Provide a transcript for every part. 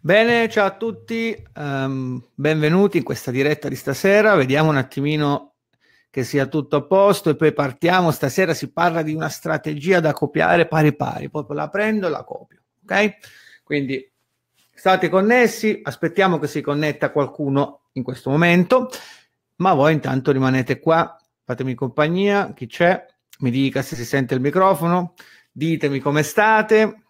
Bene, ciao a tutti, um, benvenuti in questa diretta di stasera. Vediamo un attimino che sia tutto a posto e poi partiamo. Stasera si parla di una strategia da copiare pari pari, poi la prendo e la copio, ok? Quindi state connessi, aspettiamo che si connetta qualcuno in questo momento, ma voi intanto rimanete qua, fatemi compagnia, chi c'è, mi dica se si sente il microfono, ditemi come state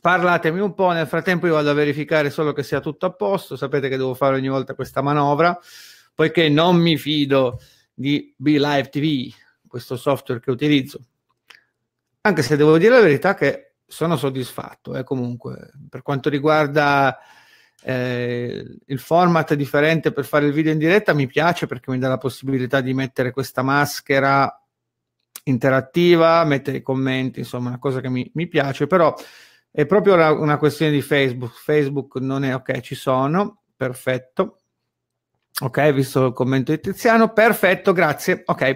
parlatemi un po', nel frattempo io vado a verificare solo che sia tutto a posto, sapete che devo fare ogni volta questa manovra, poiché non mi fido di Be Live TV, questo software che utilizzo. Anche se devo dire la verità che sono soddisfatto, eh, comunque, per quanto riguarda eh, il format differente per fare il video in diretta mi piace perché mi dà la possibilità di mettere questa maschera interattiva, mettere i commenti, insomma, una cosa che mi, mi piace, però è proprio una questione di Facebook. Facebook non è ok, ci sono, perfetto. Ok, visto il commento di Tiziano, perfetto, grazie. Ok.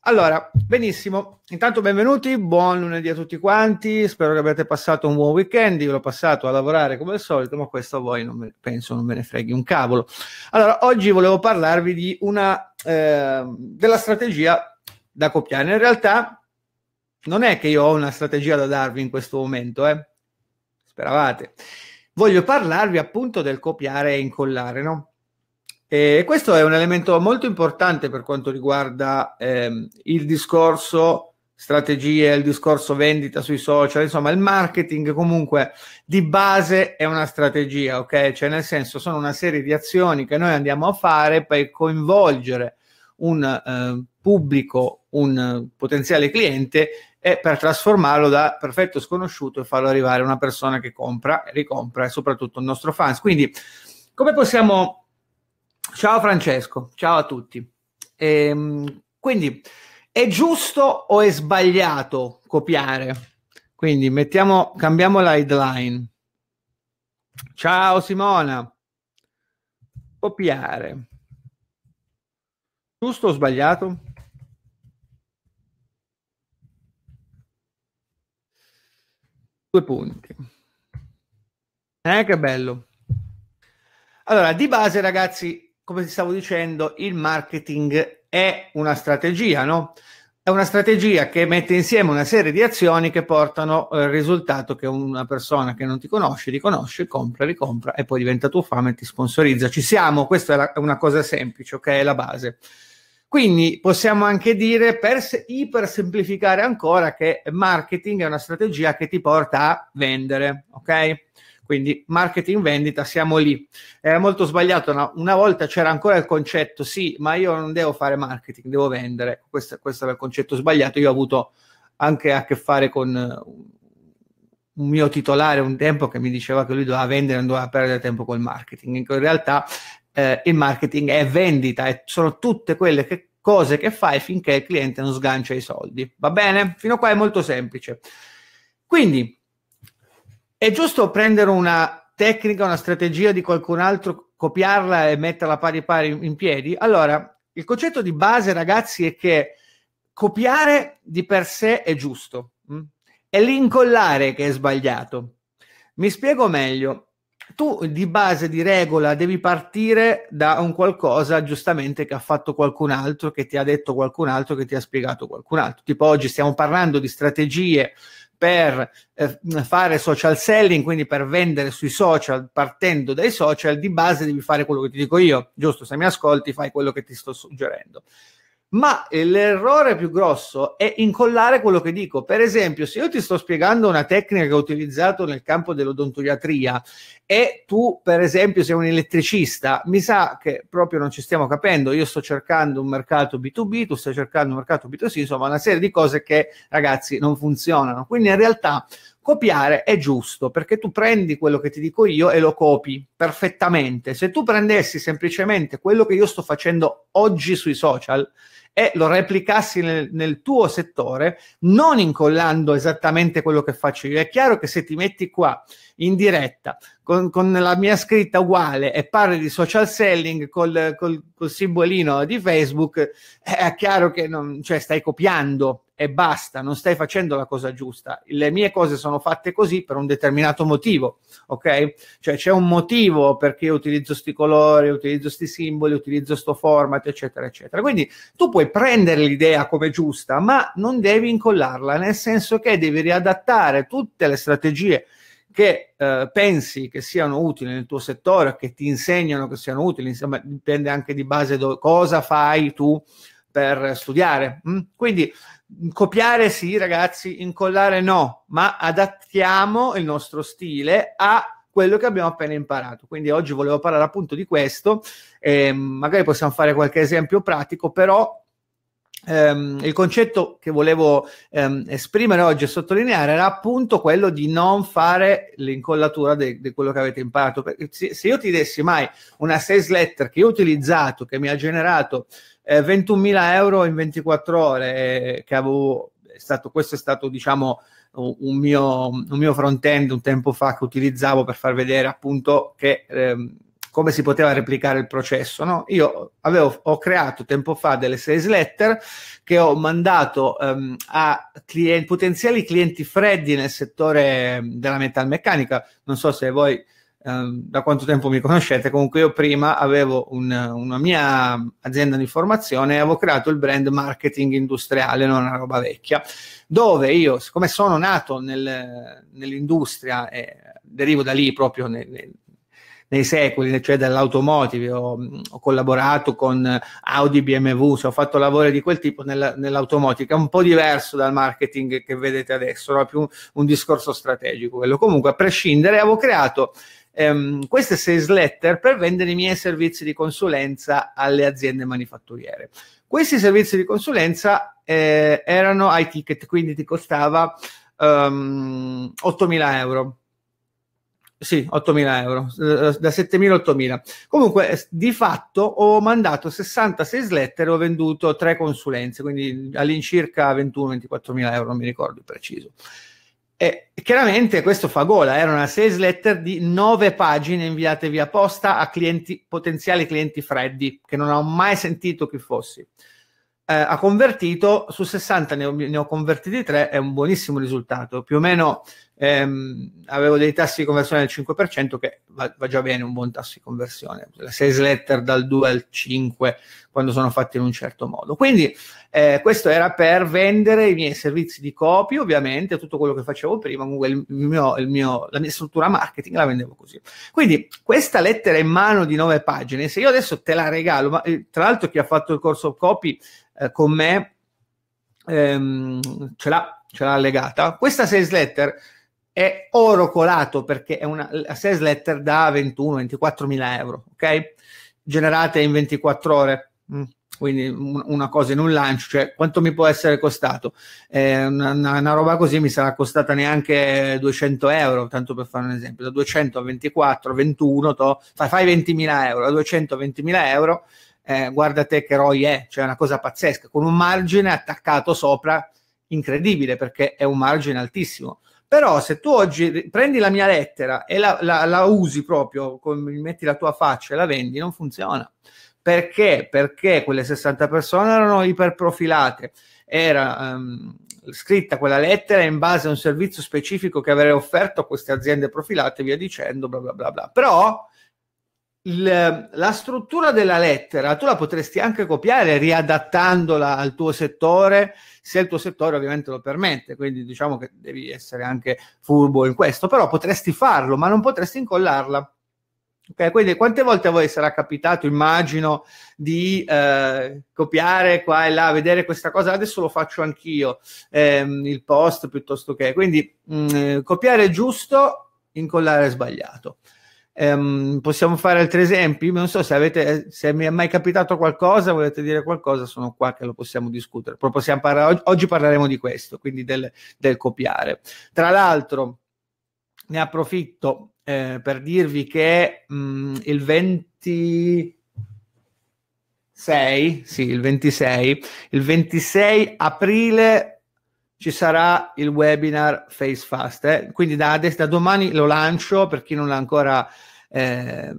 Allora, benissimo. Intanto benvenuti, buon lunedì a tutti quanti. Spero che abbiate passato un buon weekend. Io l'ho passato a lavorare come al solito, ma questo a voi non me, penso non me ne freghi un cavolo. Allora, oggi volevo parlarvi di una eh, della strategia da copiare. In realtà non è che io ho una strategia da darvi in questo momento, eh speravate. Voglio parlarvi appunto del copiare e incollare, no? E questo è un elemento molto importante per quanto riguarda ehm, il discorso strategie, il discorso vendita sui social, insomma il marketing comunque di base è una strategia, ok? Cioè nel senso sono una serie di azioni che noi andiamo a fare per coinvolgere un eh, pubblico, un eh, potenziale cliente e per trasformarlo da perfetto sconosciuto e farlo arrivare a una persona che compra, e ricompra e soprattutto il nostro fans. Quindi come possiamo... Ciao Francesco, ciao a tutti. Ehm, quindi è giusto o è sbagliato copiare? Quindi mettiamo, cambiamo la headline. Ciao Simona. Copiare. Giusto o sbagliato? due punti. Eh, che bello. Allora, di base, ragazzi, come ti stavo dicendo, il marketing è una strategia, no? È una strategia che mette insieme una serie di azioni che portano al eh, risultato che una persona che non ti conosce, riconosce, compra, ricompra e poi diventa tuo fan e ti sponsorizza. Ci siamo, questa è, la, è una cosa semplice, ok? È la base. Quindi possiamo anche dire, per se, ipersemplificare ancora, che marketing è una strategia che ti porta a vendere, ok? Quindi marketing vendita, siamo lì. Era molto sbagliato, no? una volta c'era ancora il concetto, sì, ma io non devo fare marketing, devo vendere. Questo, questo era il concetto sbagliato, io ho avuto anche a che fare con un mio titolare un tempo che mi diceva che lui doveva vendere, non doveva perdere tempo col marketing. In realtà eh, il marketing è vendita e sono tutte quelle che cose che fai finché il cliente non sgancia i soldi. Va bene? Fino a qua è molto semplice. Quindi è giusto prendere una tecnica, una strategia di qualcun altro, copiarla e metterla pari pari in piedi? Allora, il concetto di base, ragazzi, è che copiare di per sé è giusto, mh? Mm? è l'incollare che è sbagliato. Mi spiego meglio tu di base, di regola, devi partire da un qualcosa giustamente che ha fatto qualcun altro, che ti ha detto qualcun altro, che ti ha spiegato qualcun altro. Tipo oggi stiamo parlando di strategie per eh, fare social selling, quindi per vendere sui social, partendo dai social, di base devi fare quello che ti dico io, giusto? Se mi ascolti fai quello che ti sto suggerendo ma l'errore più grosso è incollare quello che dico. Per esempio, se io ti sto spiegando una tecnica che ho utilizzato nel campo dell'odontoiatria e tu, per esempio, sei un elettricista, mi sa che proprio non ci stiamo capendo. Io sto cercando un mercato B2B, tu stai cercando un mercato B2C, insomma, una serie di cose che, ragazzi, non funzionano. Quindi in realtà copiare è giusto perché tu prendi quello che ti dico io e lo copi perfettamente. Se tu prendessi semplicemente quello che io sto facendo oggi sui social, e lo replicassi nel, nel tuo settore, non incollando esattamente quello che faccio io. È chiaro che se ti metti qua in diretta con, con, la mia scritta uguale e parli di social selling col, col, col simbolino di Facebook, è chiaro che non, cioè, stai copiando e basta, non stai facendo la cosa giusta. Le mie cose sono fatte così per un determinato motivo, ok? Cioè c'è un motivo perché io utilizzo questi colori, utilizzo questi simboli, utilizzo questo format, eccetera, eccetera. Quindi tu puoi prendere l'idea come giusta, ma non devi incollarla, nel senso che devi riadattare tutte le strategie che eh, pensi che siano utili nel tuo settore, che ti insegnano che siano utili, insomma, dipende anche di base do- cosa fai tu per studiare. Mm? Quindi mm, copiare sì, ragazzi, incollare no, ma adattiamo il nostro stile a quello che abbiamo appena imparato. Quindi oggi volevo parlare appunto di questo, eh, magari possiamo fare qualche esempio pratico, però ehm, il concetto che volevo ehm, esprimere oggi e sottolineare era appunto quello di non fare l'incollatura di quello che avete imparato. Perché se, se io ti dessi mai una sales letter che ho utilizzato, che mi ha generato eh, 21.000 euro in 24 ore eh, che avevo, stato, questo è stato diciamo un mio, un mio front-end un tempo fa che utilizzavo per far vedere appunto che, ehm, come si poteva replicare il processo. No? Io avevo, ho creato tempo fa delle sales letter che ho mandato ehm, a clienti, potenziali clienti freddi nel settore ehm, della metalmeccanica. Non so se voi Ehm, da quanto tempo mi conoscete, comunque io prima avevo una, una mia azienda di formazione e avevo creato il brand marketing industriale, non una roba vecchia, dove io, siccome sono nato nel, nell'industria e derivo da lì proprio nel, nel, nei secoli, cioè dall'automotive, ho, ho, collaborato con Audi, BMW, cioè ho fatto lavori di quel tipo nella, nell'automotive, che è un po' diverso dal marketing che vedete adesso, era più un discorso strategico quello. Comunque, a prescindere, avevo creato ehm, queste sales letter per vendere i miei servizi di consulenza alle aziende manifatturiere. Questi servizi di consulenza eh, erano ai ticket, quindi ti costava ehm, 8.000 euro sì, 8.000 euro, eh, da 7.000 a 8.000. Comunque, di fatto ho mandato 66 letter e ho venduto 3 consulenze, quindi all'incirca 21-24.000 euro, non mi ricordo preciso. E chiaramente questo fa gola, era una sales letter di nove pagine inviate via posta a clienti, potenziali clienti freddi che non ho mai sentito chi fossi. Eh, ha convertito, su 60 ne ho, ne ho, convertiti 3, è un buonissimo risultato. Più o meno ehm, avevo dei tassi di conversione del 5%, che va, va, già bene un buon tasso di conversione. La sales letter dal 2 al 5 quando sono fatti in un certo modo. Quindi eh, questo era per vendere i miei servizi di copy, ovviamente, tutto quello che facevo prima, comunque il mio, il mio, la mia struttura marketing la vendevo così. Quindi questa lettera in mano di nove pagine, se io adesso te la regalo, ma eh, tra l'altro chi ha fatto il corso copy eh, con me ehm, ce l'ha, ce l'ha allegata, questa sales letter è oro colato perché è una sales letter da 21-24 mila euro, ok? Generata in 24 ore. Mm. quindi una cosa in un lancio, cioè quanto mi può essere costato? Eh, una, una, roba così mi sarà costata neanche 200 euro, tanto per fare un esempio, da 200 a 24, 21, to, fai, fai 20.000 euro, da 200 a 20.000 euro, eh, guarda te che ROI è, cioè una cosa pazzesca, con un margine attaccato sopra incredibile perché è un margine altissimo. Però se tu oggi prendi la mia lettera e la, la, la usi proprio, metti la tua faccia e la vendi, non funziona. Perché? Perché quelle 60 persone erano iperprofilate, era um, scritta quella lettera in base a un servizio specifico che avrei offerto a queste aziende profilate, via dicendo, bla bla bla bla. Però il, la struttura della lettera tu la potresti anche copiare riadattandola al tuo settore, se il tuo settore ovviamente lo permette, quindi diciamo che devi essere anche furbo in questo, però potresti farlo, ma non potresti incollarla Okay, quindi quante volte a voi sarà capitato, immagino, di eh, copiare qua e là, vedere questa cosa, adesso lo faccio anch'io, ehm, il post piuttosto che... Quindi mh, mm, copiare giusto, incollare è sbagliato. Ehm, possiamo fare altri esempi? Non so se, avete, se mi è mai capitato qualcosa, volete dire qualcosa, sono qua che lo possiamo discutere. possiamo parlare, oggi parleremo di questo, quindi del, del copiare. Tra l'altro, ne approfitto eh, per dirvi che mh, mm, il 20 sì, il 26, il 26 aprile ci sarà il webinar Face Fast, eh? quindi da, da domani lo lancio per chi non, l'ha ancora, eh,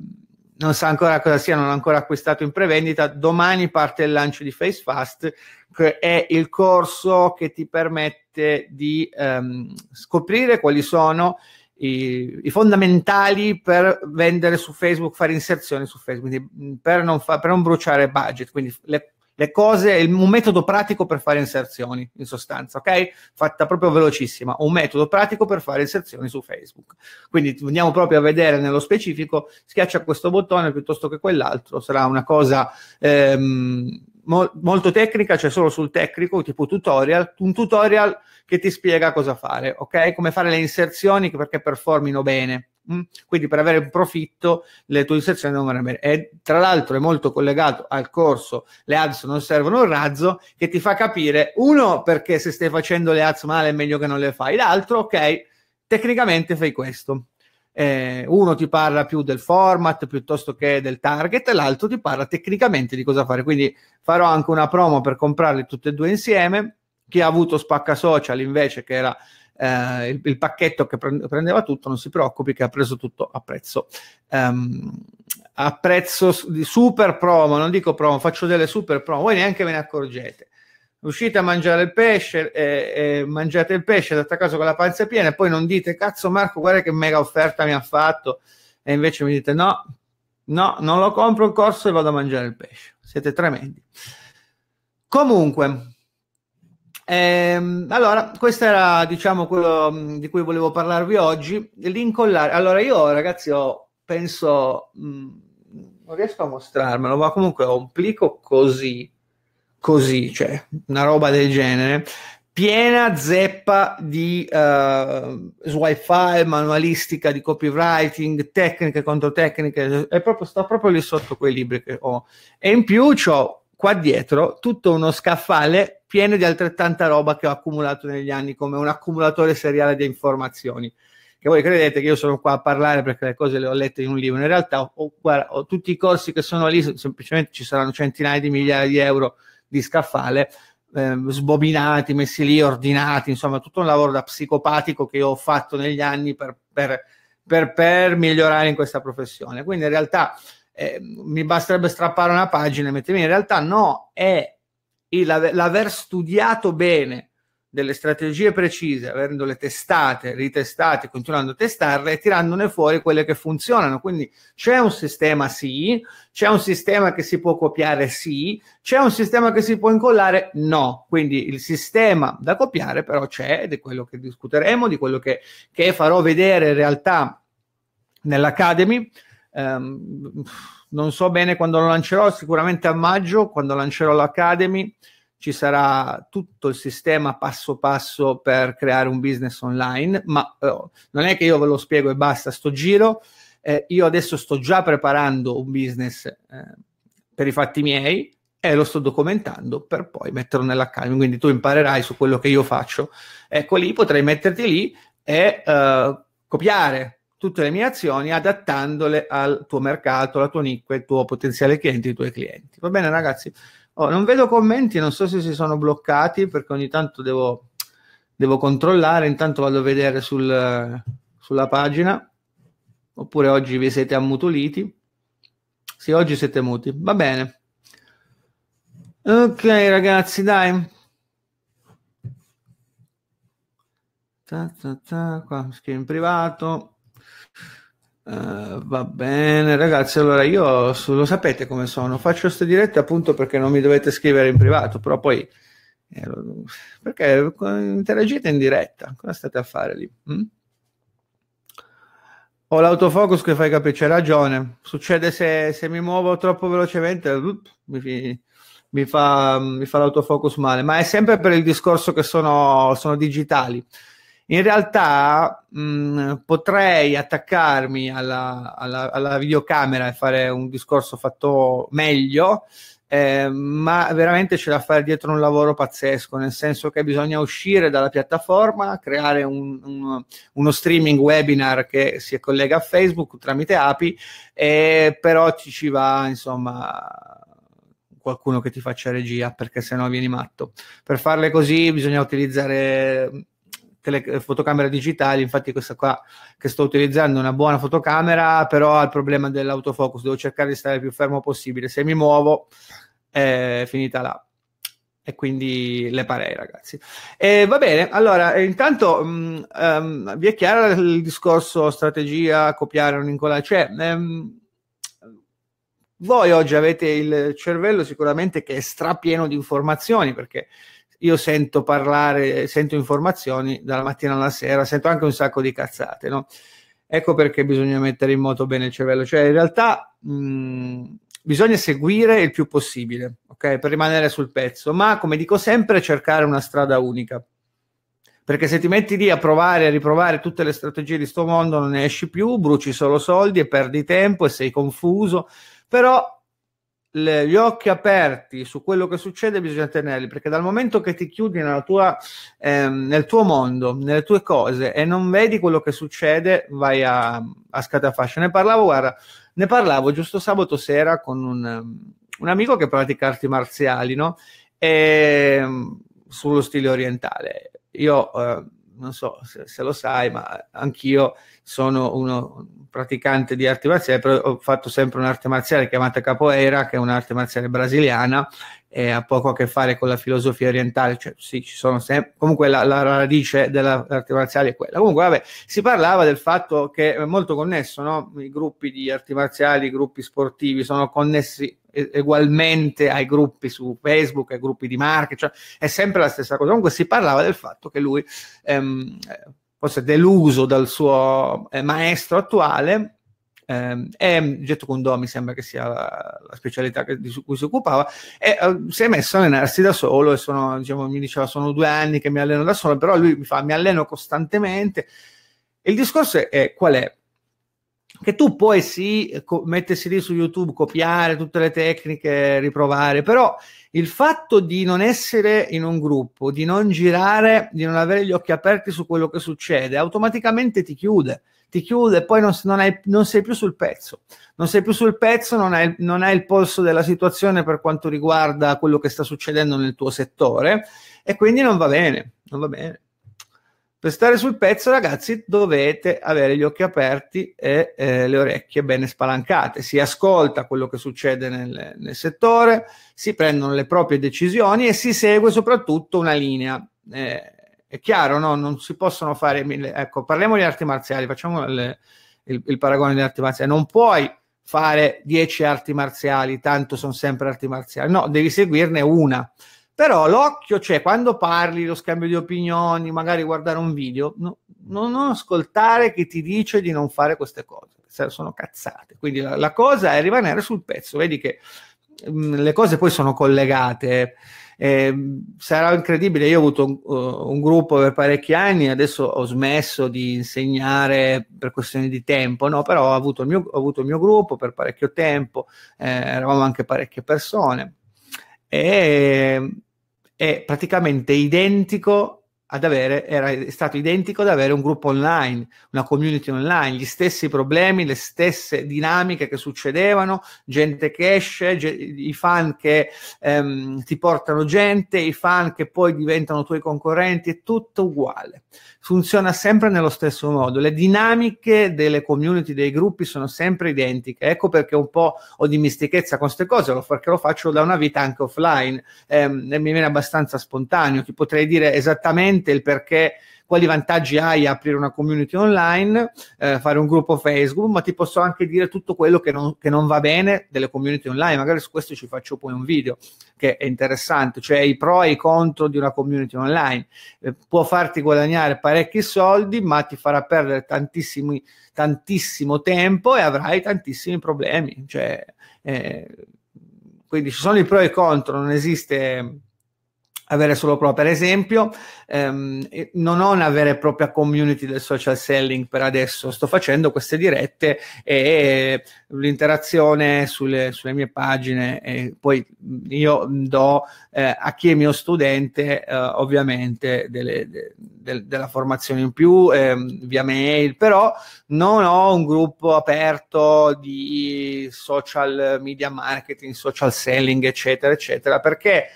non sa ancora cosa sia, non ha ancora acquistato in prevendita, domani parte il lancio di Face Fast, che è il corso che ti permette di ehm, scoprire quali sono i, i, fondamentali per vendere su Facebook, fare inserzioni su Facebook, per non, fa, per non bruciare budget, quindi le, le cose, il, un metodo pratico per fare inserzioni in sostanza, ok? Fatta proprio velocissima, un metodo pratico per fare inserzioni su Facebook. Quindi andiamo proprio a vedere nello specifico, schiaccia questo bottone piuttosto che quell'altro, sarà una cosa... Ehm, mo- molto tecnica, cioè solo sul tecnico, tipo tutorial, un tutorial che ti spiega cosa fare, ok? Come fare le inserzioni perché performino bene. Mm? Quindi per avere un profitto le tue inserzioni devono andare bene. E tra l'altro è molto collegato al corso Le ads non servono un razzo che ti fa capire uno perché se stai facendo le ads male è meglio che non le fai, l'altro ok, tecnicamente fai questo eh, uno ti parla più del format piuttosto che del target, e l'altro ti parla tecnicamente di cosa fare. Quindi farò anche una promo per comprarli tutti e due insieme. Chi ha avuto Spacca Social invece, che era eh, il, il, pacchetto che prendeva tutto, non si preoccupi, che ha preso tutto a prezzo. Um, a prezzo di super promo, non dico promo, faccio delle super promo, voi neanche ve ne accorgete. Uscite a mangiare il pesce, e, eh, eh, mangiate il pesce, dato a con la panza piena, e poi non dite cazzo Marco, guarda che mega offerta mi ha fatto, e invece mi dite no, no, non lo compro il corso e vado a mangiare il pesce. Siete tremendi. Comunque, ehm, allora, questo era diciamo quello mm, di cui volevo parlarvi oggi. L'incollare. Allora, io ragazzi, ho penso, mh, mm, non riesco a mostrarmelo, ma comunque ho un plico così così, cioè una roba del genere, piena zeppa di uh, eh, swipe file, manualistica, di copywriting, tecniche contro tecniche, è proprio, sto proprio lì sotto quei libri che ho. E in più ho qua dietro tutto uno scaffale pieno di altrettanta roba che ho accumulato negli anni come un accumulatore seriale di informazioni. Che voi credete che io sono qua a parlare perché le cose le ho lette in un libro, in realtà ho, ho, ho tutti i corsi che sono lì, semplicemente ci saranno centinaia di migliaia di euro di scaffale eh, sbobinati, messi lì, ordinati, insomma tutto un lavoro da psicopatico che io ho fatto negli anni per, per, per, per migliorare in questa professione. Quindi in realtà eh, mi basterebbe strappare una pagina e mettermi in realtà no, è l'aver studiato bene delle strategie precise, avendole testate, ritestate, continuando a testarle e tirandone fuori quelle che funzionano. Quindi c'è un sistema sì, c'è un sistema che si può copiare sì, c'è un sistema che si può incollare no. Quindi il sistema da copiare però c'è ed è quello che discuteremo, di quello che, che farò vedere in realtà nell'Academy. Um, non so bene quando lo lancerò, sicuramente a maggio, quando lancerò l'Academy ci sarà tutto il sistema passo passo per creare un business online, ma eh, non è che io ve lo spiego e basta sto giro, eh, io adesso sto già preparando un business eh, per i fatti miei e lo sto documentando per poi metterlo nell'accademia, quindi tu imparerai su quello che io faccio. Ecco lì, potrei metterti lì e eh, copiare tutte le mie azioni adattandole al tuo mercato, alla tua nicchia, ai tuoi potenziali clienti, ai tuoi clienti. Va bene ragazzi? Oh, non vedo commenti, non so se si sono bloccati perché ogni tanto devo, devo controllare, intanto vado a vedere sul, sulla pagina, oppure oggi vi siete ammutoliti. Sì, oggi siete muti, va bene. Ok ragazzi, dai. Ta, ta, ta, qua, scrivo in privato. Eh, va bene ragazzi, allora io lo sapete come sono, faccio queste dirette appunto perché non mi dovete scrivere in privato, però poi eh, perché eh, interagite in diretta, cosa state a fare lì? Hm? Ho l'autofocus che fai capire, c'è ragione, succede se, se mi muovo troppo velocemente, up, mi, mi, fa, mi, fa, l'autofocus male, ma è sempre per il discorso che sono, sono digitali in realtà mh, mm, potrei attaccarmi alla, alla, alla, videocamera e fare un discorso fatto meglio, eh, ma veramente c'è da fare dietro un lavoro pazzesco, nel senso che bisogna uscire dalla piattaforma, creare un, un, uno streaming webinar che si collega a Facebook tramite API, e però ci, ci va insomma qualcuno che ti faccia regia perché sennò vieni matto. Per farle così bisogna utilizzare tele- eh, fotocamera digitali, infatti questa qua che sto utilizzando è una buona fotocamera, però ha il problema dell'autofocus, devo cercare di stare il più fermo possibile, se mi muovo è finita là. E quindi le parei, ragazzi. E va bene, allora, eh, intanto mh, um, ehm, vi è chiaro il discorso strategia, copiare o incollare? Cioè, um, voi oggi avete il cervello sicuramente che è strapieno di informazioni perché io sento parlare, sento informazioni dalla mattina alla sera, sento anche un sacco di cazzate, no? Ecco perché bisogna mettere in moto bene il cervello, cioè in realtà mh, mm, bisogna seguire il più possibile, ok? Per rimanere sul pezzo, ma come dico sempre, cercare una strada unica. Perché se ti metti lì a provare e riprovare tutte le strategie di sto mondo non ne esci più, bruci solo soldi e perdi tempo e sei confuso, però le, gli occhi aperti su quello che succede bisogna tenerli perché dal momento che ti chiudi tua, ehm, nel tuo mondo, nelle tue cose e non vedi quello che succede vai a, a scatafascia. Ne parlavo, guarda, ne parlavo giusto sabato sera con un, un amico che pratica arti marziali no? e, ehm, sullo stile orientale. Io... Eh, non so se, se lo sai, ma anch'io sono uno praticante di arti marziali, però ho fatto sempre un'arte marziale chiamata capoeira, che è un'arte marziale brasiliana, eh, ha poco a che fare con la filosofia orientale, cioè sì, ci sono sempre, comunque la, la radice dell'arte marziale è quella. Comunque, vabbè, si parlava del fatto che è molto connesso, no? I gruppi di arti marziali, i gruppi sportivi sono connessi egualmente ai gruppi su Facebook, ai gruppi di marketing, cioè è sempre la stessa cosa. Comunque si parlava del fatto che lui ehm, fosse deluso dal suo eh, maestro attuale eh, e Getto Condò mi sembra che sia la, la specialità che, di cui si occupava e uh, si è messo a allenarsi da solo e sono, diciamo, mi diceva sono due anni che mi alleno da solo però lui mi fa mi alleno costantemente il discorso è, è qual è? che tu puoi sì co- mettersi lì su YouTube, copiare tutte le tecniche, riprovare, però il fatto di non essere in un gruppo, di non girare, di non avere gli occhi aperti su quello che succede, automaticamente ti chiude ti chiude, poi non, non, hai, non, sei più sul pezzo. Non sei più sul pezzo, non hai, non hai il polso della situazione per quanto riguarda quello che sta succedendo nel tuo settore e quindi non va bene, non va bene. Per stare sul pezzo, ragazzi, dovete avere gli occhi aperti e eh, le orecchie bene spalancate. Si ascolta quello che succede nel, nel, settore, si prendono le proprie decisioni e si segue soprattutto una linea. Eh, è chiaro, no? Non si possono fare mille... Ecco, parliamo di arti marziali, facciamo il, il, il paragone di arti marziali. Non puoi fare dieci arti marziali, tanto sono sempre arti marziali. No, devi seguirne una. Però l'occhio c'è, cioè, quando parli, lo scambio di opinioni, magari guardare un video, no, non, ascoltare chi ti dice di non fare queste cose, sono cazzate. Quindi la, la cosa è rimanere sul pezzo, vedi che mh, mm, le cose poi sono collegate. Eh, sarà incredibile, io ho avuto un, uh, un, gruppo per parecchi anni, adesso ho smesso di insegnare per questioni di tempo, no? però ho avuto il mio, avuto il mio gruppo per parecchio tempo, eh, eravamo anche parecchie persone e è praticamente identico ad avere, era stato identico ad avere un gruppo online, una community online, gli stessi problemi, le stesse dinamiche che succedevano, gente che esce, ge- i fan che ehm, ti portano gente, i fan che poi diventano tuoi concorrenti, è tutto uguale. Funziona sempre nello stesso modo, le dinamiche delle community, dei gruppi sono sempre identiche, ecco perché un po' ho dimistichezza con queste cose, perché lo faccio da una vita anche offline, ehm, mi viene abbastanza spontaneo, ti potrei dire esattamente esattamente il perché quali vantaggi hai a aprire una community online, eh, fare un gruppo Facebook, ma ti posso anche dire tutto quello che non, che non, va bene delle community online. Magari su questo ci faccio poi un video che è interessante, cioè i pro e i contro di una community online. Eh, può farti guadagnare parecchi soldi, ma ti farà perdere tantissimo tempo e avrai tantissimi problemi. Cioè, eh, quindi ci sono i pro e i contro, non esiste avere solo pro. Per esempio, ehm, non ho una vera e propria community del social selling per adesso, sto facendo queste dirette e, l'interazione sulle, sulle, mie pagine e poi io do eh, a chi è mio studente eh, ovviamente delle, de, de, della formazione in più eh, via mail, però non ho un gruppo aperto di social media marketing, social selling, eccetera, eccetera, perché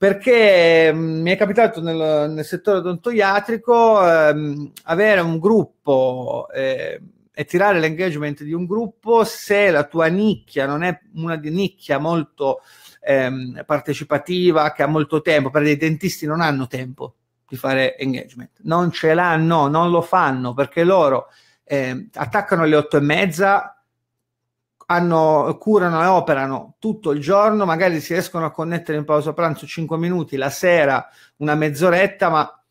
perché mm, mi è capitato nel, nel settore odontoiatrico ehm, avere un gruppo eh, e tirare l'engagement di un gruppo se la tua nicchia non è una nicchia molto ehm, partecipativa che ha molto tempo, perché i dentisti non hanno tempo di fare engagement, non ce l'hanno, non lo fanno perché loro eh, attaccano alle otto e mezza hanno, curano e operano tutto il giorno, magari si riescono a connettere in pausa pranzo 5 minuti, la sera una mezz'oretta, ma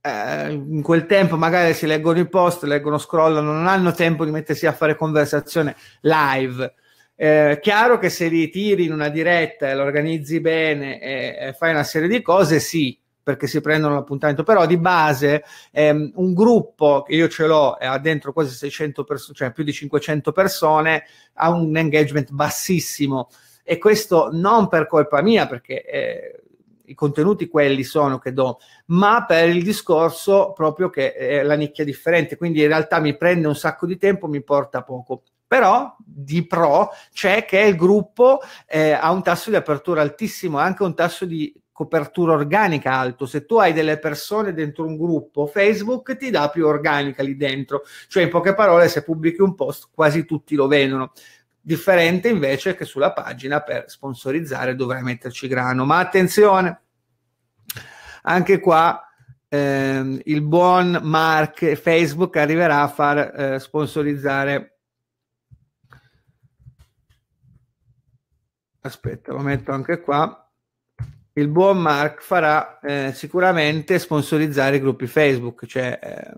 eh, in quel tempo magari si leggono i post, leggono, scrollano, non hanno tempo di mettersi a fare conversazione live. Eh, chiaro che se li tiri in una diretta e lo organizzi bene e, e fai una serie di cose, sì, perché si prendono l'appuntamento, però di base ehm, un gruppo che io ce l'ho ha dentro quasi 600 persone, cioè più di 500 persone, ha un engagement bassissimo e questo non per colpa mia perché eh, i contenuti quelli sono che do, ma per il discorso proprio che è la nicchia differente, quindi in realtà mi prende un sacco di tempo, mi porta poco però di pro c'è che il gruppo eh, ha un tasso di apertura altissimo, anche un tasso di copertura organica alto. Se tu hai delle persone dentro un gruppo, Facebook ti dà più organica lì dentro. Cioè, in poche parole, se pubblichi un post, quasi tutti lo vedono. Differente invece che sulla pagina per sponsorizzare dovrai metterci grano. Ma attenzione, anche qua ehm, il buon Mark Facebook arriverà a far eh, sponsorizzare. Aspetta, lo metto anche qua il buon Mark farà eh, sicuramente sponsorizzare i gruppi Facebook, cioè eh,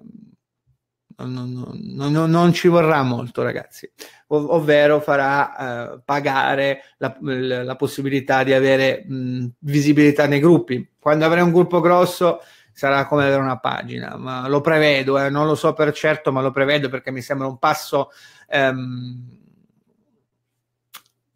non, non, non, non, ci vorrà molto ragazzi, Ov- ovvero farà eh, pagare la, la, possibilità di avere mh, visibilità nei gruppi. Quando avrai un gruppo grosso sarà come avere una pagina, ma lo prevedo, eh, non lo so per certo, ma lo prevedo perché mi sembra un passo... Ehm,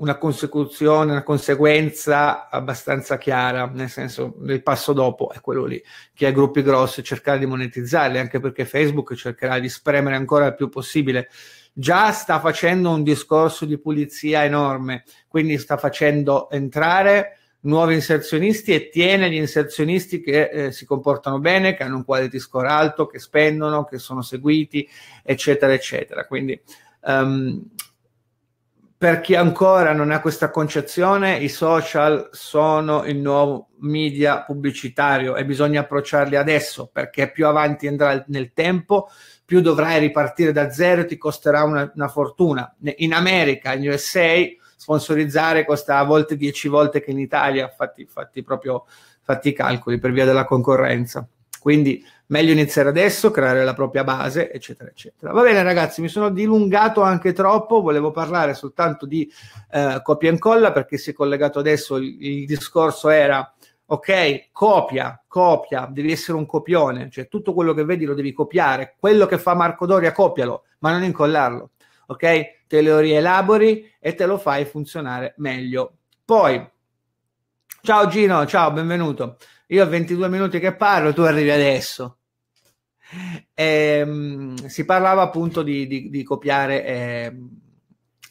una consecuzione, una conseguenza abbastanza chiara, nel senso il passo dopo è quello lì, chi ha gruppi grossi cercare di monetizzarli, anche perché Facebook cercherà di spremere ancora il più possibile. Già sta facendo un discorso di pulizia enorme, quindi sta facendo entrare nuovi inserzionisti e tiene gli inserzionisti che eh, si comportano bene, che hanno un quality score alto, che spendono, che sono seguiti, eccetera, eccetera. Quindi um, per chi ancora non ha questa concezione, i social sono il nuovo media pubblicitario e bisogna approcciarli adesso perché più avanti andrà nel tempo, più dovrai ripartire da zero e ti costerà una, una fortuna. In America, in USA, sponsorizzare costa a volte 10 volte che in Italia, fatti, fatti proprio fatti i calcoli per via della concorrenza. Quindi meglio iniziare adesso, creare la propria base, eccetera, eccetera. Va bene ragazzi, mi sono dilungato anche troppo, volevo parlare soltanto di eh, copia e incolla perché si è collegato adesso, il, il, discorso era, ok, copia, copia, devi essere un copione, cioè tutto quello che vedi lo devi copiare, quello che fa Marco Doria copialo, ma non incollarlo, ok? Te lo rielabori e te lo fai funzionare meglio. Poi, ciao Gino, ciao, benvenuto. Io ho 22 minuti che parlo, tu arrivi adesso. Eh, si parlava appunto di, di, di copiare eh,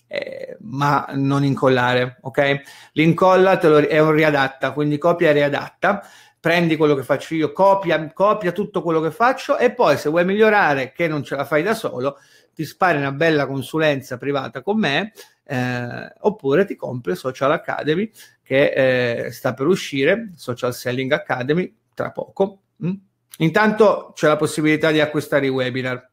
eh, ma non incollare, ok? L'incolla lo, è un riadatta, quindi copia e riadatta. Prendi quello che faccio io, copia, copia tutto quello che faccio e poi se vuoi migliorare, che non ce la fai da solo, ti spari una bella consulenza privata con me eh, oppure ti compri Social Academy che eh, sta per uscire, Social Selling Academy, tra poco. Mm? Intanto c'è la possibilità di acquistare i webinar.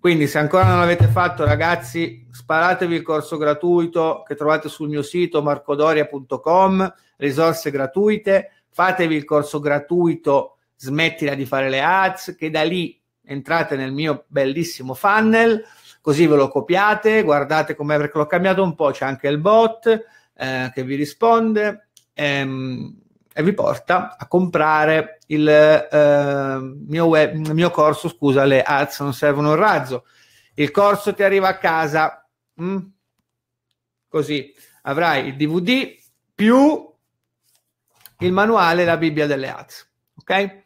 Quindi se ancora non l'avete fatto, ragazzi, sparatevi il corso gratuito che trovate sul mio sito marcodoria.com, risorse gratuite, fatevi il corso gratuito, smettila di fare le ads, che da lì entrate nel mio bellissimo funnel, così ve lo copiate, guardate com'è perché l'ho cambiato un po', c'è anche il bot eh, che vi risponde ehm, e vi porta a comprare il eh, mio, web, mio, corso, scusa, le ads non servono il razzo. Il corso ti arriva a casa, mh? Mm? così avrai il DVD più il manuale, la Bibbia delle ads. Ok?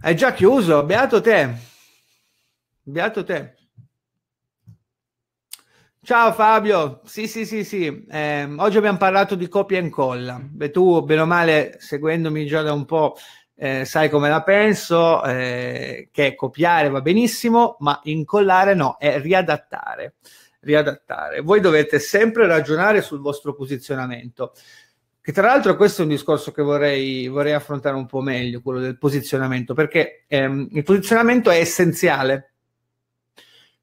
È già chiuso, beato te. Beato te. Ciao Fabio, sì sì sì sì, eh, oggi abbiamo parlato di copia e incolla, Beh, tu bene o male seguendomi già da un po' eh, sai come la penso, eh, che copiare va benissimo, ma incollare no, è riadattare, riadattare. Voi dovete sempre ragionare sul vostro posizionamento, che tra l'altro questo è un discorso che vorrei, vorrei affrontare un po' meglio, quello del posizionamento, perché ehm, il posizionamento è essenziale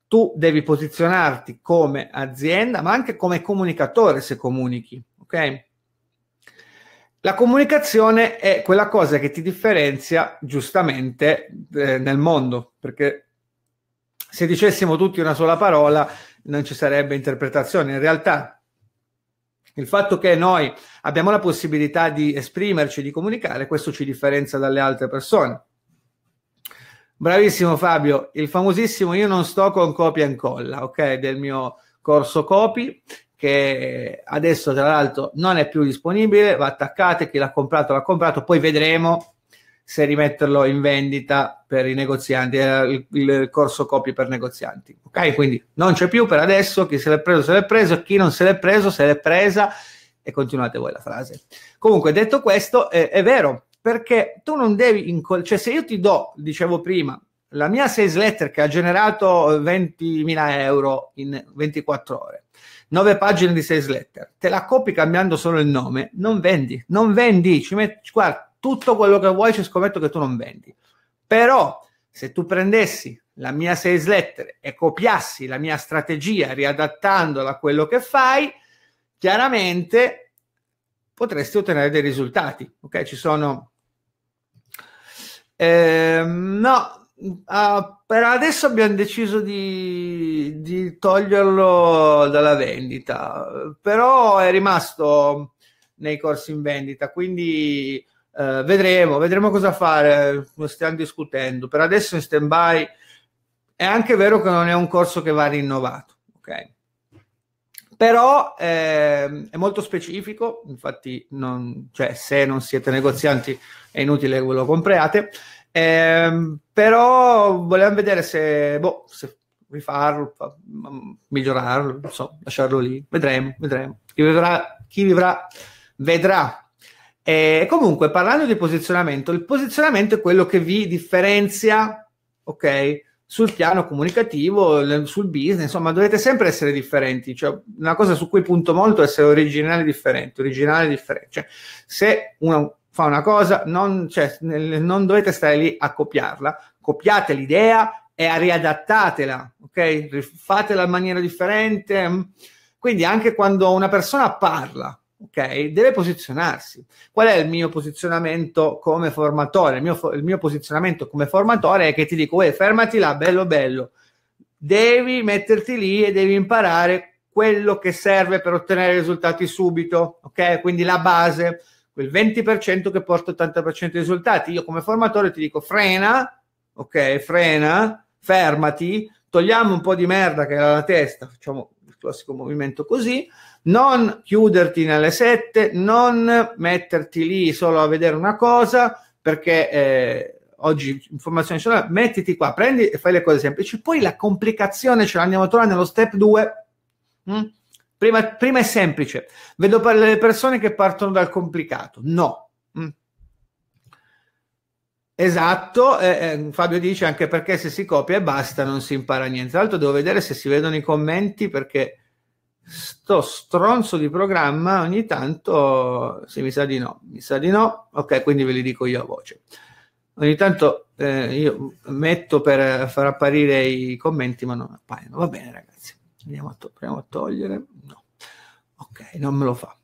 tu devi posizionarti come azienda, ma anche come comunicatore se comunichi, ok? La comunicazione è quella cosa che ti differenzia giustamente eh, nel mondo, perché se dicessimo tutti una sola parola non ci sarebbe interpretazione. In realtà il fatto che noi abbiamo la possibilità di esprimerci, di comunicare, questo ci differenzia dalle altre persone. Bravissimo Fabio, il famosissimo io non sto con copia e incolla, ok, del mio corso copy che adesso tra l'altro non è più disponibile, va attaccate, chi l'ha comprato l'ha comprato, poi vedremo se rimetterlo in vendita per i negozianti, eh, il, il corso copy per negozianti, ok? Quindi non c'è più per adesso, chi se l'è preso se l'è preso, chi non se l'è preso se l'è presa e continuate voi la frase. Comunque detto questo, è, è vero, perché tu non devi, incol- cioè se io ti do, dicevo prima, la mia sales letter che ha generato 20.000 euro in 24 ore, 9 pagine di sales letter, te la copi cambiando solo il nome, non vendi, non vendi, ci metti, guarda, tutto quello che vuoi ci scommetto che tu non vendi. Però se tu prendessi la mia sales letter e copiassi la mia strategia riadattandola a quello che fai, chiaramente potresti ottenere dei risultati. Ok, ci sono. Eh, no, uh, per adesso abbiamo deciso di, di, toglierlo dalla vendita, però è rimasto nei corsi in vendita, quindi eh, vedremo, vedremo cosa fare, lo stiamo discutendo. Per adesso in stand by è anche vero che non è un corso che va rinnovato, ok? però eh, è molto specifico, infatti non, cioè, se non siete negozianti è inutile che ve lo compriate, eh, però volevamo vedere se, boh, se rifarlo, mm, migliorarlo, non so, lasciarlo lì, vedremo, vedremo. Chi vivrà, chi vivrà vedrà. E comunque, parlando di posizionamento, il posizionamento è quello che vi differenzia, ok? sul piano comunicativo, sul business, insomma, dovete sempre essere differenti. Cioè, una cosa su cui punto molto è essere originale e differente, originale e differente. Cioè, se uno fa una cosa, non, cioè, non dovete stare lì a copiarla, copiate l'idea e riadattatela, ok? Fatela in maniera differente. Quindi anche quando una persona parla, ok? Deve posizionarsi. Qual è il mio posizionamento come formatore? Il mio, il mio posizionamento come formatore è che ti dico, fermati là, bello, bello. Devi metterti lì e devi imparare quello che serve per ottenere risultati subito, ok? Quindi la base, quel 20% che porta 80% dei risultati. Io come formatore ti dico, frena, ok? Frena, fermati, togliamo un po' di merda che era la testa, facciamo classico movimento così, non chiuderti nelle sette, non metterti lì solo a vedere una cosa, perché eh, oggi informazione sono, mettiti qua, prendi e fai le cose semplici. Poi la complicazione ce l'andiamo a trovare nello step 2. Mm? Prima, prima, è semplice. Vedo le persone che partono dal complicato. No. Mm. Esatto, eh, Fabio dice anche perché se si copia e basta non si impara niente. Tra l'altro devo vedere se si vedono i commenti perché sto stronzo di programma ogni tanto, sì mi sa di no, mi sa di no, ok quindi ve li dico io a voce. Ogni tanto eh, io metto per far apparire i commenti ma non appaiono. Va bene ragazzi, andiamo a, to- a togliere. No, ok non me lo fa.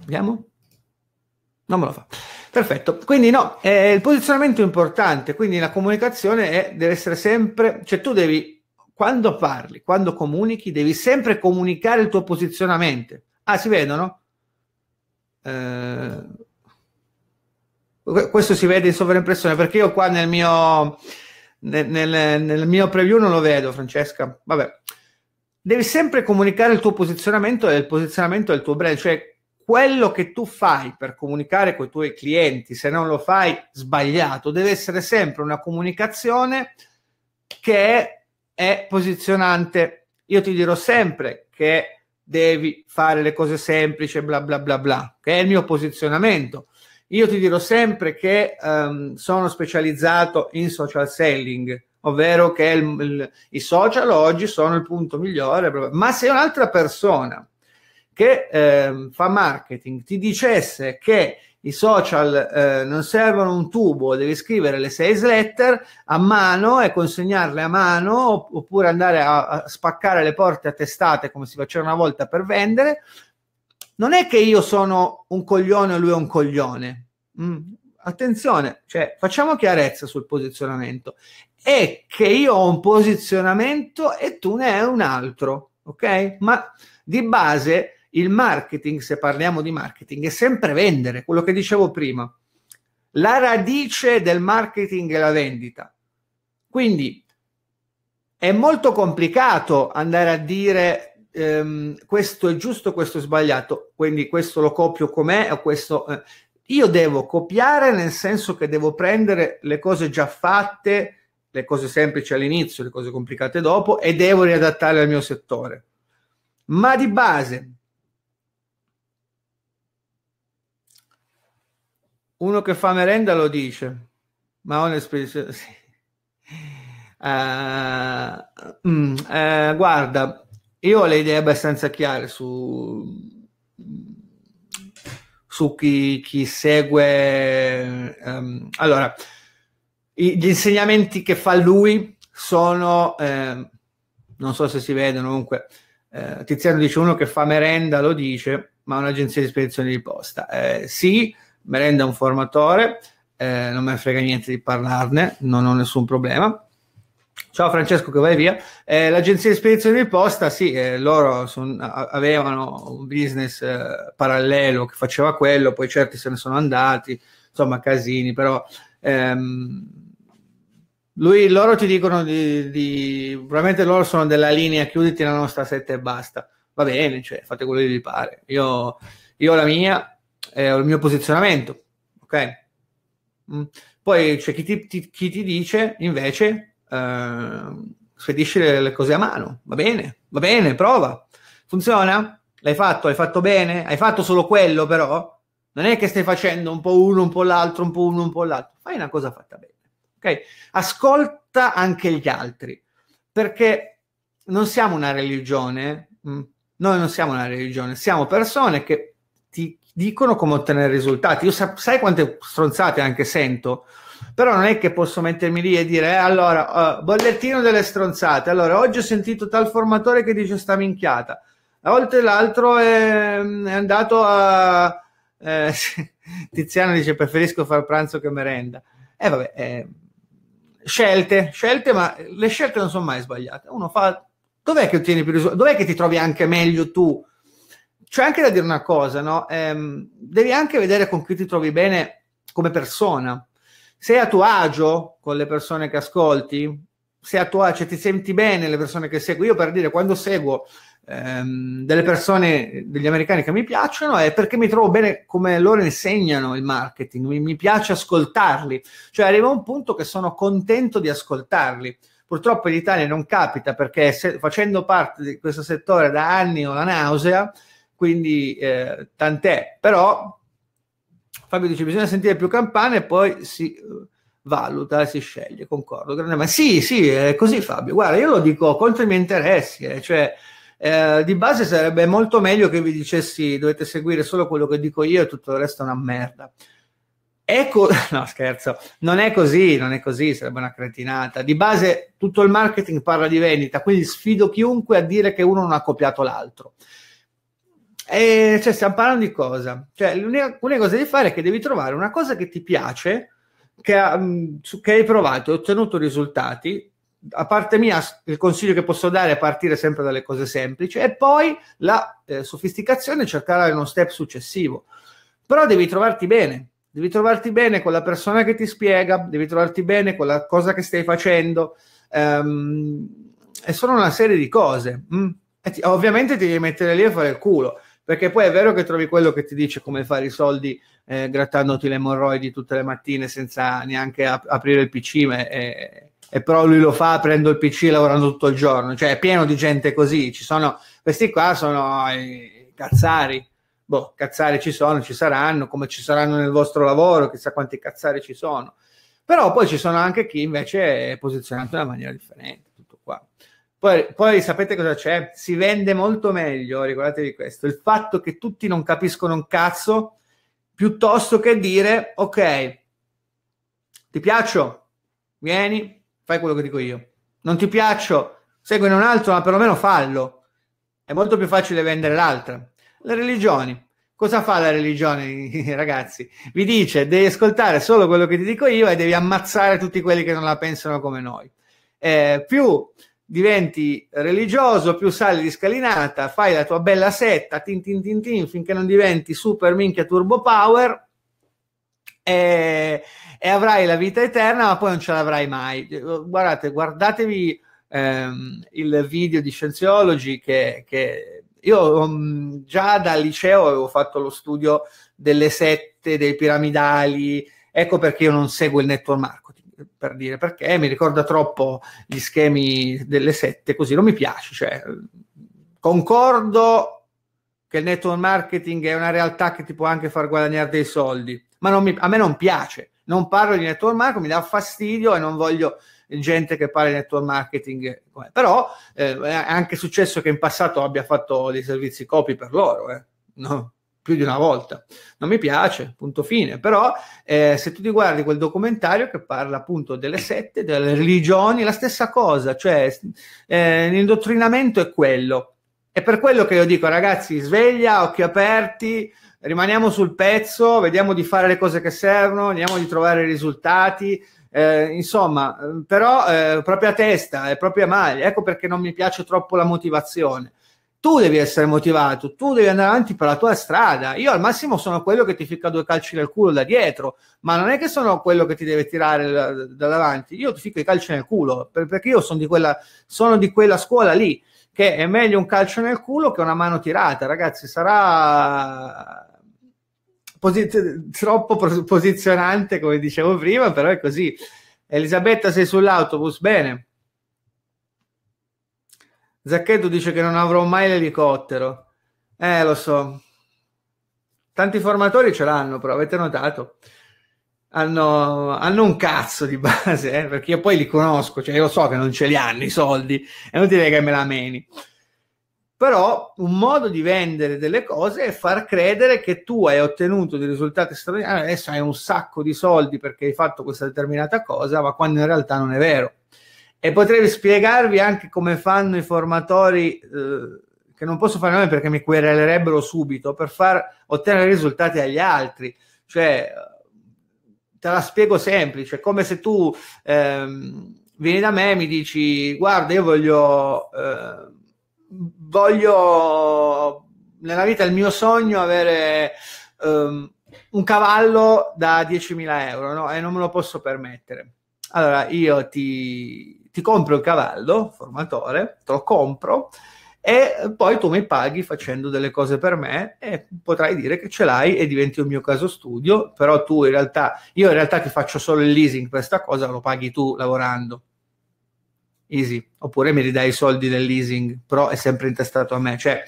Andiamo? Mm? non me lo fa. Perfetto, quindi no, eh, il posizionamento è importante, quindi la comunicazione è, deve essere sempre, cioè tu devi, quando parli, quando comunichi, devi sempre comunicare il tuo posizionamento. Ah, si vedono? Eh, questo si vede in sovraimpressione perché io qua nel mio, nel, nel, nel mio preview non lo vedo, Francesca. Vabbè, devi sempre comunicare il tuo posizionamento e il posizionamento del tuo brand, cioè quello che tu fai per comunicare con i tuoi clienti, se non lo fai sbagliato, deve essere sempre una comunicazione che è posizionante. Io ti dirò sempre che devi fare le cose semplici, bla bla bla bla, che è il mio posizionamento. Io ti dirò sempre che um, sono specializzato in social selling, ovvero che il, il, i social oggi sono il punto migliore, ma se un'altra persona che eh, fa marketing ti dicesse che i social eh, non servono un tubo, devi scrivere le sales letter a mano e consegnarle a mano oppure andare a, a spaccare le porte a testate come si faceva una volta per vendere. Non è che io sono un coglione e lui è un coglione. Mm. Attenzione, cioè, facciamo chiarezza sul posizionamento. È che io ho un posizionamento e tu ne hai un altro, ok? Ma di base il marketing, se parliamo di marketing, è sempre vendere, quello che dicevo prima. La radice del marketing è la vendita. Quindi è molto complicato andare a dire ehm, questo è giusto, questo è sbagliato, quindi questo lo copio com'è o questo... Eh. Io devo copiare nel senso che devo prendere le cose già fatte, le cose semplici all'inizio, le cose complicate dopo e devo riadattare al mio settore. Ma di base Uno che fa merenda lo dice, ma ho un'esperienza... Sì. Uh, mm, eh, guarda, io ho le idee abbastanza chiare su, su chi, chi segue. Um, allora, i, gli insegnamenti che fa lui sono, eh, non so se si vedono, comunque, eh, Tiziano dice uno che fa merenda, lo dice, ma un'agenzia di spedizione di posta. Eh, sì, merenda un formatore, eh, non me frega niente di parlarne, non ho nessun problema. Ciao Francesco che vai via. Eh, l'agenzia di spedizione di posta, sì, eh, loro son, avevano un business eh, parallelo che faceva quello, poi certi se ne sono andati, insomma casini, però ehm, lui, loro ti dicono di, di, probabilmente loro sono della linea chiuditi la nostra sette e basta. Va bene, cioè, fate quello che vi pare. Io, io la mia, eh, il mio posizionamento. Ok? Mm. Poi c'è chi ti, ti, chi ti dice invece eh, spedisci le, le cose a mano. Va bene, va bene, prova. Funziona? L'hai fatto? Hai fatto bene? Hai fatto solo quello però? Non è che stai facendo un po' uno, un po' l'altro, un po' uno, un po' l'altro. Fai una cosa fatta bene. Ok? Ascolta anche gli altri, perché non siamo una religione, mh? Mm. noi non siamo una religione, siamo persone che ti dicono come ottenere risultati. Io sa- sai quante stronzate anche sento, però non è che posso mettermi lì e dire eh, allora, uh, bollettino delle stronzate. Allora, oggi ho sentito tal formatore che dice sta minchiata. A volte l'altro è, è andato a... Eh, Tiziano dice preferisco far pranzo che merenda. E eh, vabbè, eh, scelte, scelte, ma le scelte non sono mai sbagliate. Uno fa... Dov'è che ottieni più risultati? Dov'è che ti trovi anche meglio tu? C'è cioè, anche da dire una cosa, no? Ehm, devi anche vedere con chi ti trovi bene come persona. Sei a tuo agio con le persone che ascolti, sei a tuo agio, cioè ti senti bene le persone che segui. Io per dire, quando seguo ehm, delle persone, degli americani che mi piacciono, è perché mi trovo bene come loro insegnano il marketing, mi, mi piace ascoltarli. Cioè arriva un punto che sono contento di ascoltarli. Purtroppo in Italia non capita perché se, facendo parte di questo settore da anni ho la nausea quindi eh, tant'è, però Fabio dice bisogna sentire più campane e poi si eh, valuta, e si sceglie, concordo. Ma sì, sì, è così Fabio, guarda, io lo dico contro i miei interessi, eh, cioè eh, di base sarebbe molto meglio che vi dicessi dovete seguire solo quello che dico io e tutto il resto è una merda. Ecco, no scherzo, non è così, non è così, sarebbe una cretinata. Di base tutto il marketing parla di vendita, quindi sfido chiunque a dire che uno non ha copiato l'altro. E cioè, stiamo parlando di cosa? Cioè, l'unica, l'unica, cosa di fare è che devi trovare una cosa che ti piace, che, mm, che hai provato e ottenuto risultati. A parte mia, il consiglio che posso dare è partire sempre dalle cose semplici e poi la eh, sofisticazione cercare uno step successivo. Però devi trovarti bene, devi trovarti bene con la persona che ti spiega, devi trovarti bene con la cosa che stai facendo. Um, e sono una serie di cose. Mm. Ti, ovviamente ti devi mettere lì a fare il culo perché poi è vero che trovi quello che ti dice come fare i soldi eh, grattandoti le emorroidi tutte le mattine senza neanche ap- aprire il PC, ma è, e però lui lo fa aprendo il PC e lavorando tutto il giorno. Cioè, è pieno di gente così. Ci sono questi qua sono i cazzari. Boh, cazzari ci sono, ci saranno, come ci saranno nel vostro lavoro, chissà quanti cazzari ci sono. Però poi ci sono anche chi invece è posizionato in una maniera differente. Poi, poi, sapete cosa c'è? Si vende molto meglio, ricordatevi questo, il fatto che tutti non capiscono un cazzo, piuttosto che dire, ok, ti piaccio, vieni, fai quello che dico io. Non ti piaccio, seguine un altro, ma perlomeno fallo. È molto più facile vendere l'altra. Le religioni. Cosa fa la religione, ragazzi? Vi dice, devi ascoltare solo quello che ti dico io e devi ammazzare tutti quelli che non la pensano come noi. Eh, più diventi religioso, più sali di scalinata, fai la tua bella setta, tin tin tin tin, finché non diventi super minchia turbo power e, e avrai la vita eterna, ma poi non ce l'avrai mai. Guardate, guardatevi ehm, il video di Scienziology che, che io um, già dal liceo avevo fatto lo studio delle sette, dei piramidali, ecco perché io non seguo il network marketing per dire perché mi ricorda troppo gli schemi delle sette, così non mi piace. Cioè, concordo che il network marketing è una realtà che ti può anche far guadagnare dei soldi, ma mi, a me non piace. Non parlo di network marketing, mi dà fastidio e non voglio gente che parla di network marketing. Però eh, è anche successo che in passato abbia fatto dei servizi copy per loro. Eh. No, più di una volta. Non mi piace, punto fine. Però eh, se tu ti guardi quel documentario che parla appunto delle sette, delle religioni, la stessa cosa, cioè eh, l'indottrinamento è quello. È per quello che io dico, ragazzi, sveglia, occhi aperti, rimaniamo sul pezzo, vediamo di fare le cose che servono, vediamo di trovare i risultati. Eh, insomma, eh, però eh, propria testa e propria maglia, ecco perché non mi piace troppo la motivazione tu devi essere motivato, tu devi andare avanti per la tua strada. Io al massimo sono quello che ti ficca due calci nel culo da dietro, ma non è che sono quello che ti deve tirare da, davanti. Io ti ficco i calci nel culo perché io sono di quella, sono di quella scuola lì che è meglio un calcio nel culo che una mano tirata, ragazzi. Sarà posiz- troppo posizionante, come dicevo prima, però è così. Elisabetta, sei sull'autobus? Bene. Zacchetto dice che non avrò mai l'elicottero. Eh, lo so. Tanti formatori ce l'hanno, però avete notato? Hanno, hanno un cazzo di base, eh? perché io poi li conosco, cioè io so che non ce li hanno i soldi, è inutile che me la meni. Però un modo di vendere delle cose è far credere che tu hai ottenuto dei risultati straordinari, adesso hai un sacco di soldi perché hai fatto questa determinata cosa, ma quando in realtà non è vero e potrei spiegarvi anche come fanno i formatori, eh, che non posso fare a perché mi querelerebbero subito, per far ottenere risultati agli altri. Cioè, te la spiego semplice, come se tu ehm, vieni da me e mi dici, guarda, io voglio... Eh, voglio nella vita il mio sogno avere um, un cavallo da 10.000 euro no? e non me lo posso permettere. Allora io ti, ti compri un cavallo, formatore, te lo compro e poi tu mi paghi facendo delle cose per me e potrai dire che ce l'hai e diventi un mio caso studio, però tu in realtà, io in realtà ti faccio solo il leasing questa cosa, lo paghi tu lavorando. Easy. Oppure mi ridai i soldi del leasing, però è sempre intestato a me. Cioè,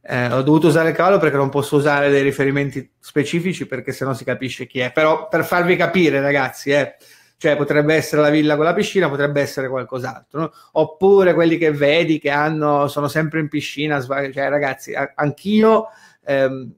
eh, ho dovuto usare il cavallo perché non posso usare dei riferimenti specifici perché sennò si capisce chi è. Però per farvi capire, ragazzi, eh, cioè potrebbe essere la villa con la piscina, potrebbe essere qualcos'altro, no? oppure quelli che vedi che hanno, sono sempre in piscina, cioè ragazzi, anch'io ehm,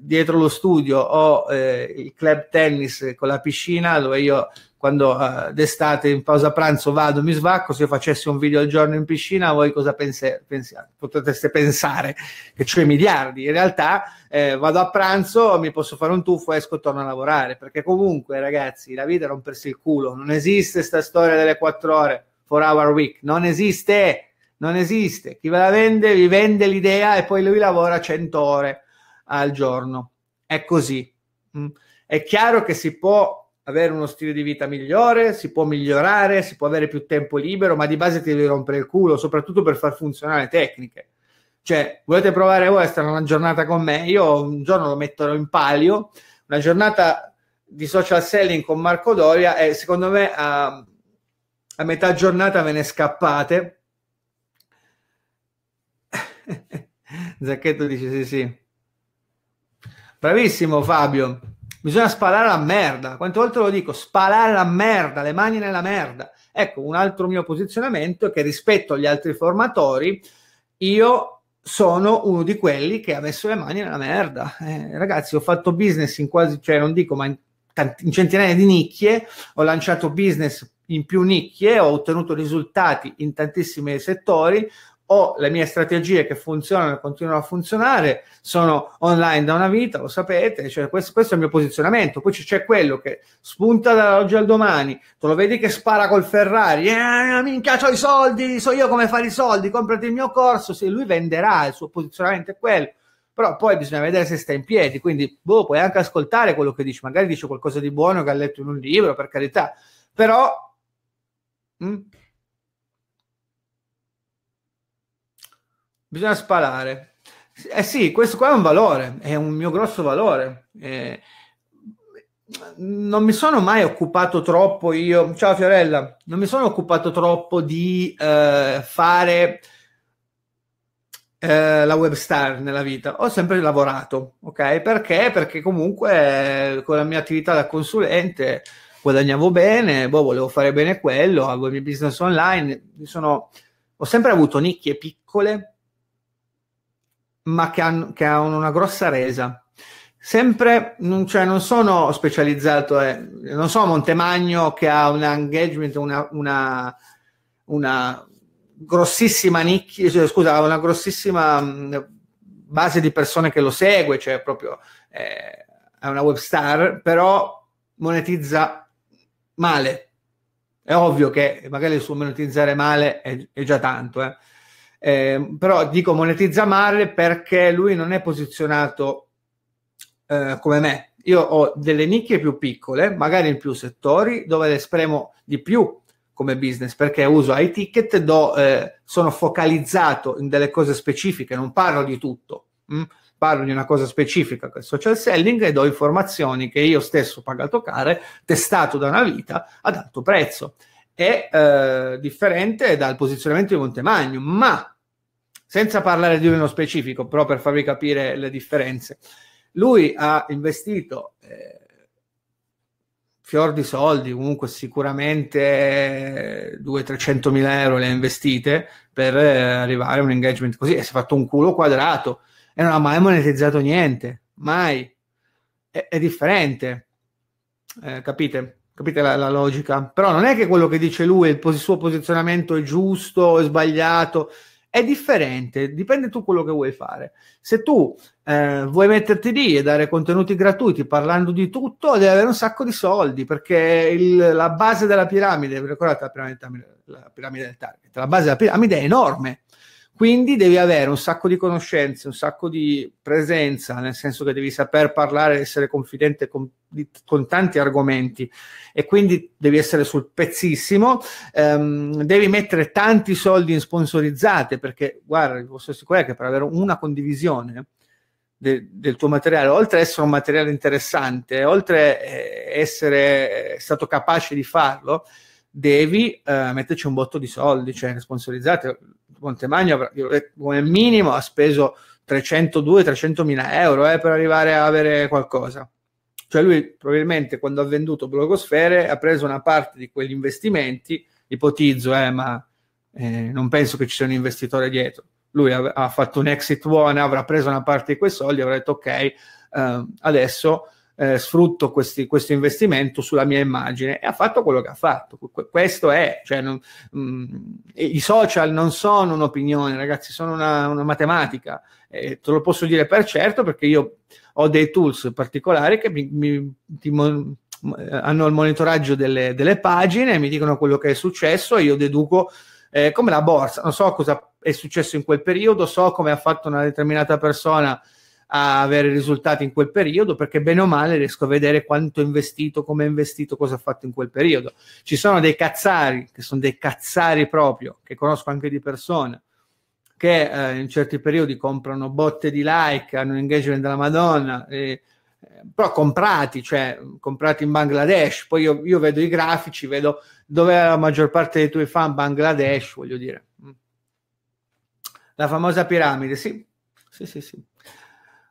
dietro lo studio ho eh, il club tennis con la piscina dove io quando uh, d'estate in pausa pranzo vado, mi svacco, se io facessi un video al giorno in piscina, voi cosa pense- pensiate? Potreste pensare che c'è miliardi, in realtà eh, vado a pranzo, mi posso fare un tuffo, esco e torno a lavorare, perché comunque ragazzi la vita è rompersi il culo, non esiste questa storia delle quattro ore, four hour week, non esiste, non esiste, chi ve la vende vi vende l'idea e poi lui lavora 100 ore al giorno, è così. Mm. È chiaro che si può avere uno stile di vita migliore, si può migliorare, si può avere più tempo libero, ma di base ti devi rompere il culo, soprattutto per far funzionare le tecniche. Cioè, volete provare voi a stare una giornata con me? Io un giorno lo metterò in palio, una giornata di social selling con Marco Doria e secondo me a, a metà giornata ve ne scappate. Zacchetto dice sì sì. Bravissimo Fabio. Bisogna sparare la merda. Quante volte lo dico? Sparare la merda, le mani nella merda. Ecco, un altro mio posizionamento è che rispetto agli altri formatori, io sono uno di quelli che ha messo le mani nella merda. Eh, ragazzi, ho fatto business in quasi, cioè non dico, ma in, tanti, in centinaia di nicchie, ho lanciato business in più nicchie, ho ottenuto risultati in tantissimi settori, ho le mie strategie che funzionano e continuano a funzionare, sono online da una vita, lo sapete, cioè questo, questo, è il mio posizionamento. Poi c'è quello che spunta dall'oggi al domani, tu lo vedi che spara col Ferrari, eh, eh minchia, ho i soldi, so io come fare i soldi, comprati il mio corso, se lui venderà, il suo posizionamento è quello. Però poi bisogna vedere se sta in piedi, quindi boh, puoi anche ascoltare quello che dici, magari dice qualcosa di buono che ha letto in un libro, per carità, però... Mh, mm, bisogna sparare. Eh sì, questo qua è un valore, è un mio grosso valore. Eh, non mi sono mai occupato troppo io, ciao Fiorella, non mi sono occupato troppo di eh, fare eh, la web star nella vita, ho sempre lavorato, ok? Perché? Perché comunque eh, con la mia attività da consulente guadagnavo bene, boh, volevo fare bene quello, avevo il mio business online, sono, ho sempre avuto nicchie piccole ma che hanno, che hanno una grossa resa. Sempre, non, cioè, non sono specializzato, eh, non so Montemagno che ha un engagement, una, una, una grossissima nicchia, eh, scusa, una grossissima mm, base di persone che lo segue, cioè proprio eh, è una web star, però monetizza male. È ovvio che magari il suo monetizzare male è, è già tanto, eh. Eh, però dico monetizza male perché lui non è posizionato eh, come me. Io ho delle nicchie più piccole, magari in più settori, dove le spremo di più come business perché uso i ticket, do, eh, sono focalizzato in delle cose specifiche, non parlo di tutto. Mh? Mm? Parlo di una cosa specifica che è il social selling e do informazioni che io stesso ho pagato care, testato da una vita ad alto prezzo è eh, differente dal posizionamento di Montemagno, ma senza parlare di uno specifico, però per farvi capire le differenze, lui ha investito eh, fior di soldi, comunque sicuramente 200-300 eh, mila euro le ha investite per eh, arrivare a un engagement così e si è fatto un culo quadrato e non ha mai monetizzato niente, mai. È, è differente, eh, capite? Capite la, la, logica? Però non è che quello che dice lui, il pos- suo posizionamento è giusto, o sbagliato, è differente, dipende tu quello che vuoi fare. Se tu eh, vuoi metterti lì e dare contenuti gratuiti parlando di tutto, devi avere un sacco di soldi, perché il, la base della piramide, ricordate la piramide, la piramide del target, la base della piramide è enorme. Quindi devi avere un sacco di conoscenze, un sacco di presenza, nel senso che devi saper parlare, essere confidente con, con tanti argomenti e quindi devi essere sul pezzissimo. Ehm, devi mettere tanti soldi in sponsorizzate perché, guarda, vi posso assicurare che per avere una condivisione de, del tuo materiale, oltre ad essere un materiale interessante, oltre ad eh, essere eh, stato capace di farlo, devi eh, metterci un botto di soldi, cioè sponsorizzate Montemagno, eh, come minimo, ha speso 302-300 mila euro eh, per arrivare a avere qualcosa. Cioè lui probabilmente quando ha venduto Blogosfere ha preso una parte di quegli investimenti, ipotizzo, eh, ma eh, non penso che ci sia un investitore dietro. Lui ha, ha, fatto un exit buono, avrà preso una parte di quei soldi, avrà detto ok, ehm, adesso eh, sfrutto questi, questo investimento sulla mia immagine e ha fatto quello che ha fatto. Questo è, cioè, non, mh, mm, i social non sono un'opinione, ragazzi, sono una, una matematica. E te lo posso dire per certo perché io ho dei tools particolari che mi, mi ti, hanno il monitoraggio delle, delle, pagine, mi dicono quello che è successo e io deduco eh, come la borsa, non so cosa è successo in quel periodo, so come ha fatto una determinata persona a avere risultati in quel periodo perché bene o male riesco a vedere quanto ho investito, come ho investito, cosa ho fatto in quel periodo. Ci sono dei cazzari, che sono dei cazzari proprio, che conosco anche di persona, che eh, in certi periodi comprano botte di like, hanno un engagement della Madonna, eh, però comprati, cioè comprati in Bangladesh. Poi io, io vedo i grafici, vedo dove la maggior parte dei tuoi fan Bangladesh, voglio dire. Mm. La famosa piramide, sì, sì, sì, sì.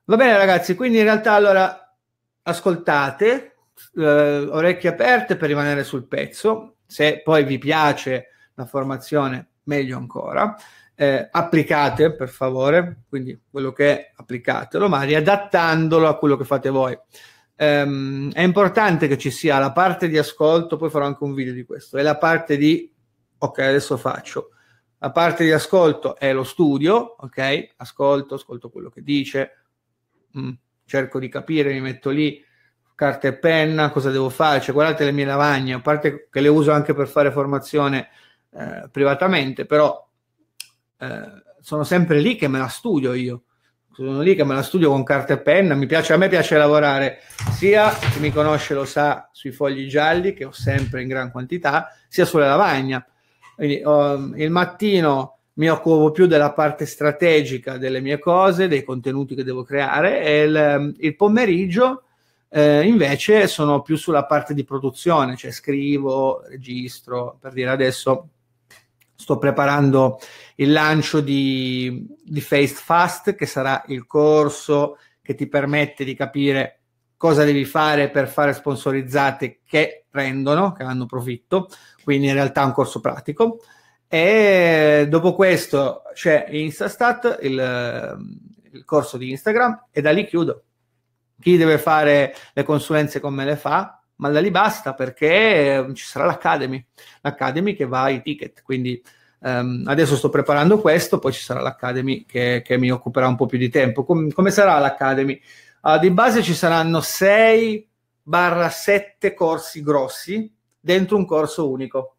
Va bene ragazzi, quindi in realtà allora ascoltate, eh, orecchie aperte per rimanere sul pezzo, se poi vi piace la formazione meglio ancora, eh, applicate per favore, quindi quello che è applicatelo, ma riadattandolo a quello che fate voi. Um, è importante che ci sia la parte di ascolto, poi farò anche un video di questo, e la parte di ok, adesso faccio. La parte di ascolto è lo studio, ok? Ascolto, ascolto quello che dice, Mm. cerco di capire, mi metto lì, carta e penna, cosa devo fare, cioè, guardate le mie lavagne, a parte che le uso anche per fare formazione eh, privatamente, però eh, sono sempre lì che me la studio io, sono lì che me la studio con carta e penna, mi piace, a me piace lavorare sia, chi mi conosce lo sa, sui fogli gialli, che ho sempre in gran quantità, sia sulla lavagna. Quindi, oh, il mattino mi occupo più della parte strategica delle mie cose, dei contenuti che devo creare e il, ehm, il pomeriggio eh, invece sono più sulla parte di produzione, cioè scrivo, registro, per dire adesso sto preparando il lancio di, di Face Fast che sarà il corso che ti permette di capire cosa devi fare per fare sponsorizzate che rendono, che hanno profitto, quindi in realtà è un corso pratico. E dopo questo c'è Instastat, il, eh, il corso di Instagram, e da lì chiudo. Chi deve fare le consulenze con me le fa, ma da lì basta perché ehm, ci sarà l'Academy, l'Academy che va ai ticket, quindi um, adesso sto preparando questo, poi ci sarà l'Academy che, che mi occuperà un po' più di tempo. Com- come sarà l'Academy? Uh, di base ci saranno 6-7 corsi grossi dentro un corso unico.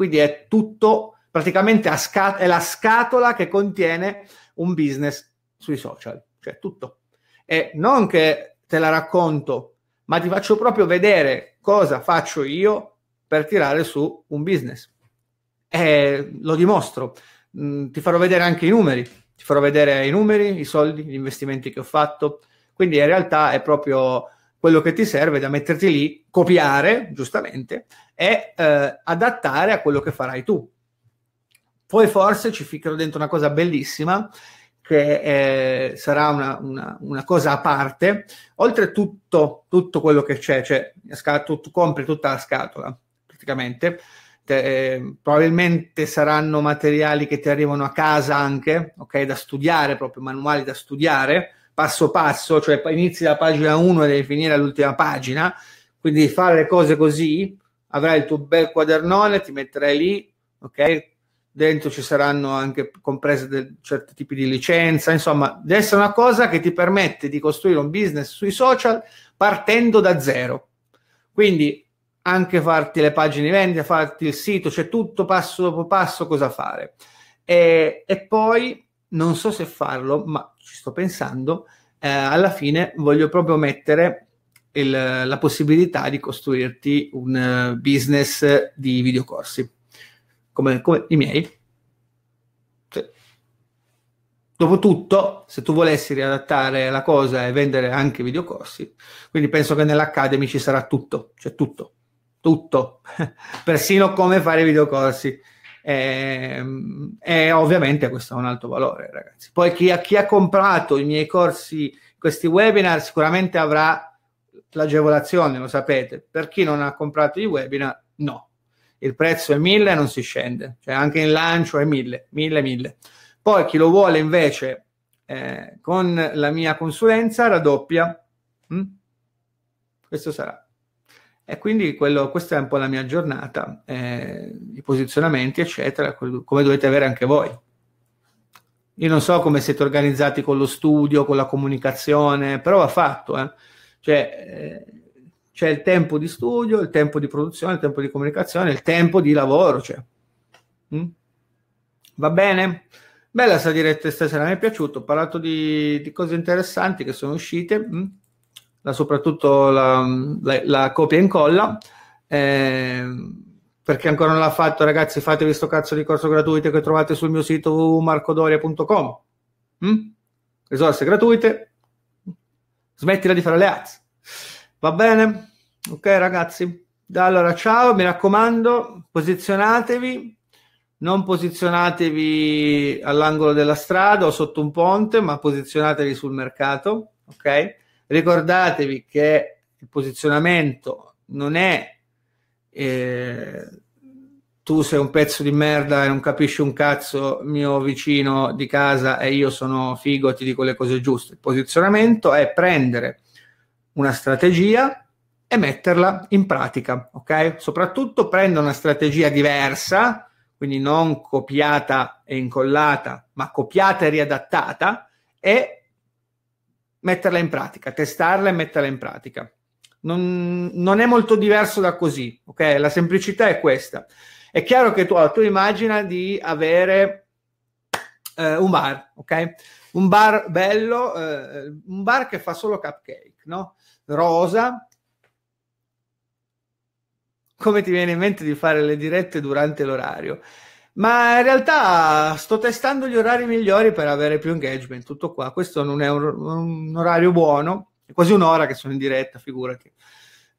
Quindi è tutto praticamente scat- è la scatola che contiene un business sui social, cioè tutto. E non che te la racconto, ma ti faccio proprio vedere cosa faccio io per tirare su un business. E lo dimostro, mm, ti farò vedere anche i numeri, ti farò vedere i numeri, i soldi, gli investimenti che ho fatto. Quindi in realtà è proprio quello che ti serve da metterti lì, copiare, giustamente, e eh, adattare a quello che farai tu. Poi forse ci ficcherò dentro una cosa bellissima, che eh, sarà una, una, una, cosa a parte, oltretutto tutto quello che c'è, cioè tu, tu compri tutta la scatola, praticamente, te, eh, probabilmente saranno materiali che ti arrivano a casa anche, ok, da studiare, proprio manuali da studiare, passo passo, cioè inizi da pagina 1 e devi finire all'ultima pagina, quindi fare le cose così, avrai il tuo bel quadernone, ti metterai lì, ok? Dentro ci saranno anche comprese del, certi tipi di licenza, insomma, deve essere una cosa che ti permette di costruire un business sui social partendo da zero. Quindi anche farti le pagine di vendita, farti il sito, c'è cioè tutto passo dopo passo cosa fare. E, e, poi non so se farlo, ma ci sto pensando, eh, alla fine voglio proprio mettere il, la possibilità di costruirti un eh, business di videocorsi, come, come i miei. Sì. Dopotutto, se tu volessi riadattare la cosa e vendere anche videocorsi, quindi penso che nell'Academy ci sarà tutto, c'è cioè tutto, tutto, persino come fare videocorsi e, ehm, e ovviamente questo ha un alto valore, ragazzi. Poi chi, chi ha comprato i miei corsi, questi webinar, sicuramente avrà l'agevolazione, lo sapete. Per chi non ha comprato i webinar, no. Il prezzo è 1000 e non si scende, cioè anche in lancio è 1000, 1000, 1000. Poi chi lo vuole invece eh, con la mia consulenza raddoppia. Mm? Questo sarà. E quindi quello, questa è un po' la mia giornata, eh, i posizionamenti, eccetera, come dovete avere anche voi. Io non so come siete organizzati con lo studio, con la comunicazione, però va fatto. Eh. Cioè, eh, c'è il tempo di studio, il tempo di produzione, il tempo di comunicazione, il tempo di lavoro. Cioè. Mm? Va bene? Bella sta diretta stasera, mi è piaciuto. Ho parlato di, di cose interessanti che sono uscite. Mm? la, soprattutto la, la, copia e incolla. Eh, perché ancora non l'ha fatto, ragazzi, fatevi sto cazzo di corso gratuito che trovate sul mio sito www.marcodoria.com. Mm? Risorse gratuite. Smettila di fare le azze. Va bene? Ok, ragazzi. Da Allora, ciao, mi raccomando, posizionatevi. Non posizionatevi all'angolo della strada o sotto un ponte, ma posizionatevi sul mercato, ok? Ricordatevi che il posizionamento non è eh, tu sei un pezzo di merda e non capisci un cazzo mio vicino di casa e io sono figo, ti dico le cose giuste. Il posizionamento è prendere una strategia e metterla in pratica, ok? Soprattutto prendere una strategia diversa, quindi non copiata e incollata, ma copiata e riadattata e metterla in pratica, testarla e metterla in pratica. Non, non, è molto diverso da così, ok? La semplicità è questa. È chiaro che tu, allora, tu immagina di avere eh, un bar, ok? Un bar bello, eh, un bar che fa solo cupcake, no? Rosa. Come ti viene in mente di fare le dirette durante l'orario? Ma in realtà sto testando gli orari migliori per avere più engagement, tutto qua. Questo non è un, un orario buono, è quasi un'ora che sono in diretta, figurati.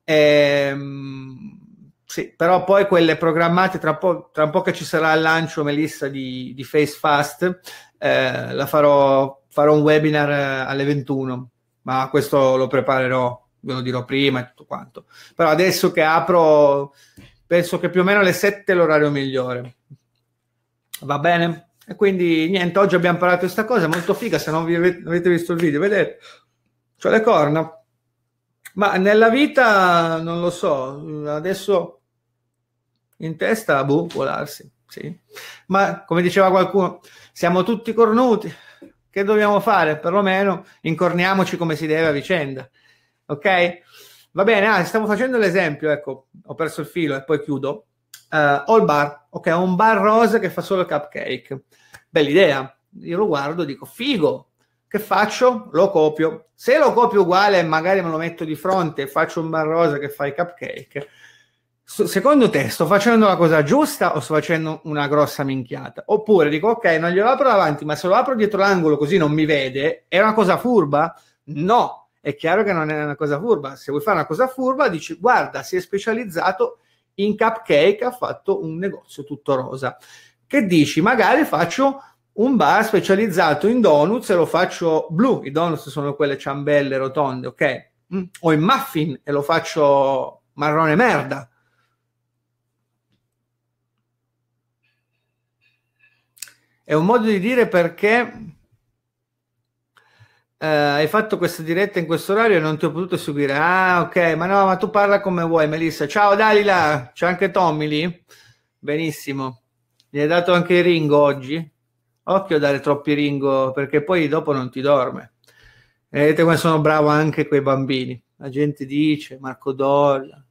Ehm, sì, però poi quelle programmate, tra, po- tra un po' che ci sarà il lancio, Melissa, di, di Face Fast, eh, la farò, farò un webinar eh, alle 21, ma questo lo preparerò, ve lo dirò prima e tutto quanto. Però adesso che apro, penso che più o meno alle 7 è l'orario migliore. Va bene? E quindi niente, oggi abbiamo imparato questa cosa, molto figa, se non vi avete, visto il video, vedete, c'ho le corna. Ma nella vita non lo so, adesso in testa, boh, può darsi, sì. Ma come diceva qualcuno, siamo tutti cornuti, che dobbiamo fare? Perlomeno incorniamoci come si deve a vicenda, ok? Va bene, ah, stiamo facendo l'esempio, ecco, ho perso il filo e poi chiudo Uh, eh, ho bar, ok, ho un bar rosa che fa solo cupcake. Bella idea. Io lo guardo, e dico figo. Che faccio? Lo copio. Se lo copio uguale, magari me lo metto di fronte e faccio un bar rosa che fa i cupcake. secondo te, sto facendo la cosa giusta o sto facendo una grossa minchiata? Oppure dico, ok, non glielo apro davanti, ma se lo apro dietro l'angolo così non mi vede, è una cosa furba? No, è chiaro che non è una cosa furba. Se vuoi fare una cosa furba, dici, guarda, si è specializzato in cupcake ha fatto un negozio tutto rosa. Che dici? Magari faccio un bar specializzato in donuts e lo faccio blu. I donuts sono quelle ciambelle rotonde, ok? Mm. O in muffin e lo faccio marrone merda. È un modo di dire perché eh, hai fatto questa diretta in questo orario e non ti ho potuto seguire. Ah, ok, ma no, ma tu parla come vuoi, Melissa. Ciao Dalila, c'è anche Tommy lì. Benissimo. Gli hai dato anche Ringo oggi? Occhio a dare troppi Ringo perché poi dopo non ti dorme. Eh, vedete come sono bravo anche quei bambini. La gente dice, Marco Dolla,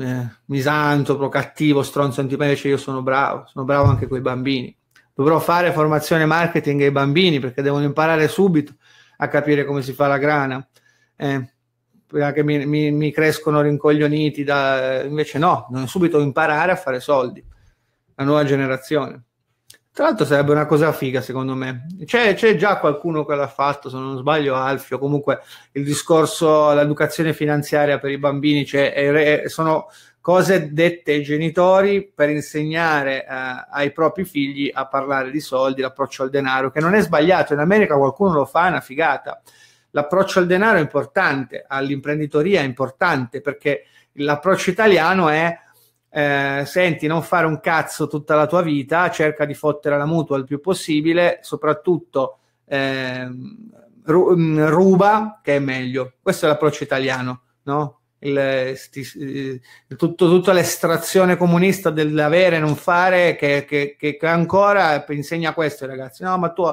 eh, misantropo, cattivo, stronzo antipatico, io sono bravo, sono bravo anche quei bambini. Dovrò fare formazione marketing ai bambini perché devono imparare subito a capire come si fa la grana. Eh, che mi, mi, mi, crescono rincoglioniti, da... invece no, non subito imparare a fare soldi, la nuova generazione. Tra l'altro sarebbe una cosa figa secondo me. C'è, c'è già qualcuno che l'ha fatto, se non sbaglio Alfio, comunque il discorso, l'educazione finanziaria per i bambini, cioè, è, sono cose dette ai genitori per insegnare eh, ai propri figli a parlare di soldi, l'approccio al denaro, che non è sbagliato, in America qualcuno lo fa, è una figata. L'approccio al denaro è importante, all'imprenditoria è importante, perché l'approccio italiano è eh, senti, non fare un cazzo tutta la tua vita, cerca di fottere la mutua il più possibile, soprattutto eh, ruba, che è meglio. Questo è l'approccio italiano, no? il, sti, eh, tutto, tutta l'estrazione comunista dell'avere e non fare che, che, che, ancora insegna questo ai ragazzi no ma tu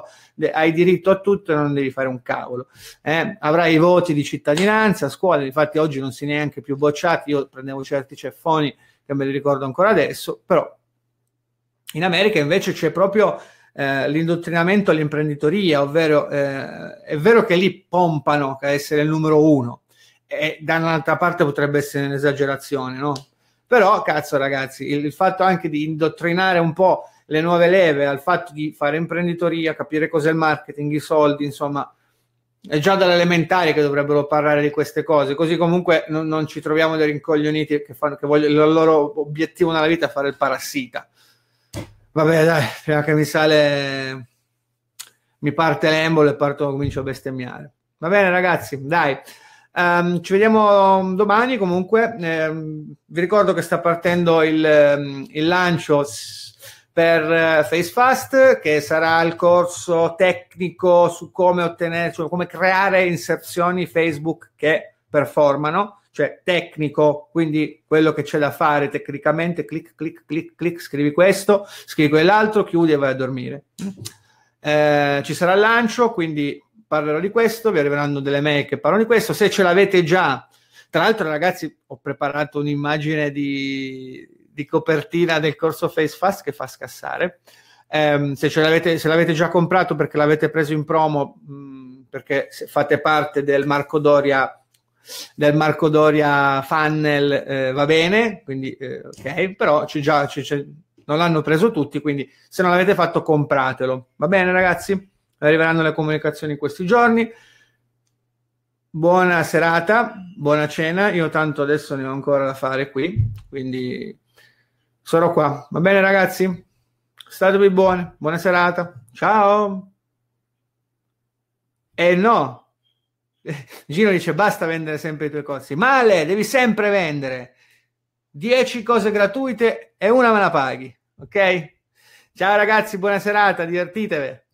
hai diritto a tutto e non devi fare un cavolo eh? avrai i voti di cittadinanza a scuola infatti oggi non si neanche più bocciati io prendevo certi ceffoni che me li ricordo ancora adesso però in America invece c'è proprio eh, l'indottrinamento all'imprenditoria ovvero eh, è vero che lì pompano a essere il numero uno e da un'altra parte potrebbe essere un'esagerazione, no? Però, cazzo, ragazzi, il, il fatto anche di indottrinare un po' le nuove leve al fatto di fare imprenditoria, capire cos'è il marketing, i soldi, insomma, è già dall'elementare che dovrebbero parlare di queste cose, così comunque non, non ci troviamo dei rincoglioniti che, fanno, che vogliono, il loro obiettivo nella vita è fare il parassita. Vabbè, dai, prima che mi sale, mi parte l'embolo e parto, comincio a bestemmiare. Va bene, ragazzi, dai. Um, ci vediamo domani comunque. Eh, vi ricordo che sta partendo il, ehm, il lancio per uh, eh, FaceFast che sarà il corso tecnico su come ottenere, cioè come creare inserzioni Facebook che performano, cioè tecnico, quindi quello che c'è da fare tecnicamente, clic, clic, clic, clic, scrivi questo, scrivi quell'altro, chiudi e vai a dormire. Eh, ci sarà il lancio, quindi parlerò di questo, vi arriveranno delle mail che parlano di questo, se ce l'avete già, tra l'altro ragazzi ho preparato un'immagine di, di copertina del corso Face Fast che fa scassare, eh, se, ce l'avete, se l'avete già comprato perché l'avete preso in promo, mh, mm, perché fate parte del Marco Doria del Marco Doria funnel eh, va bene, quindi eh, ok, però c'è già, c'è, c'è, non l'hanno preso tutti, quindi se non l'avete fatto compratelo, va bene ragazzi? arriveranno le comunicazioni in questi giorni. Buona serata, buona cena. Io tanto adesso ne ho ancora da fare qui, quindi sarò qua. Va bene ragazzi? Statevi buoni, buona serata. Ciao. E eh no, Gino dice basta vendere sempre i tuoi corsi. Male, devi sempre vendere. 10 cose gratuite e una me la paghi. Ok? Ciao ragazzi, buona serata, divertitevi.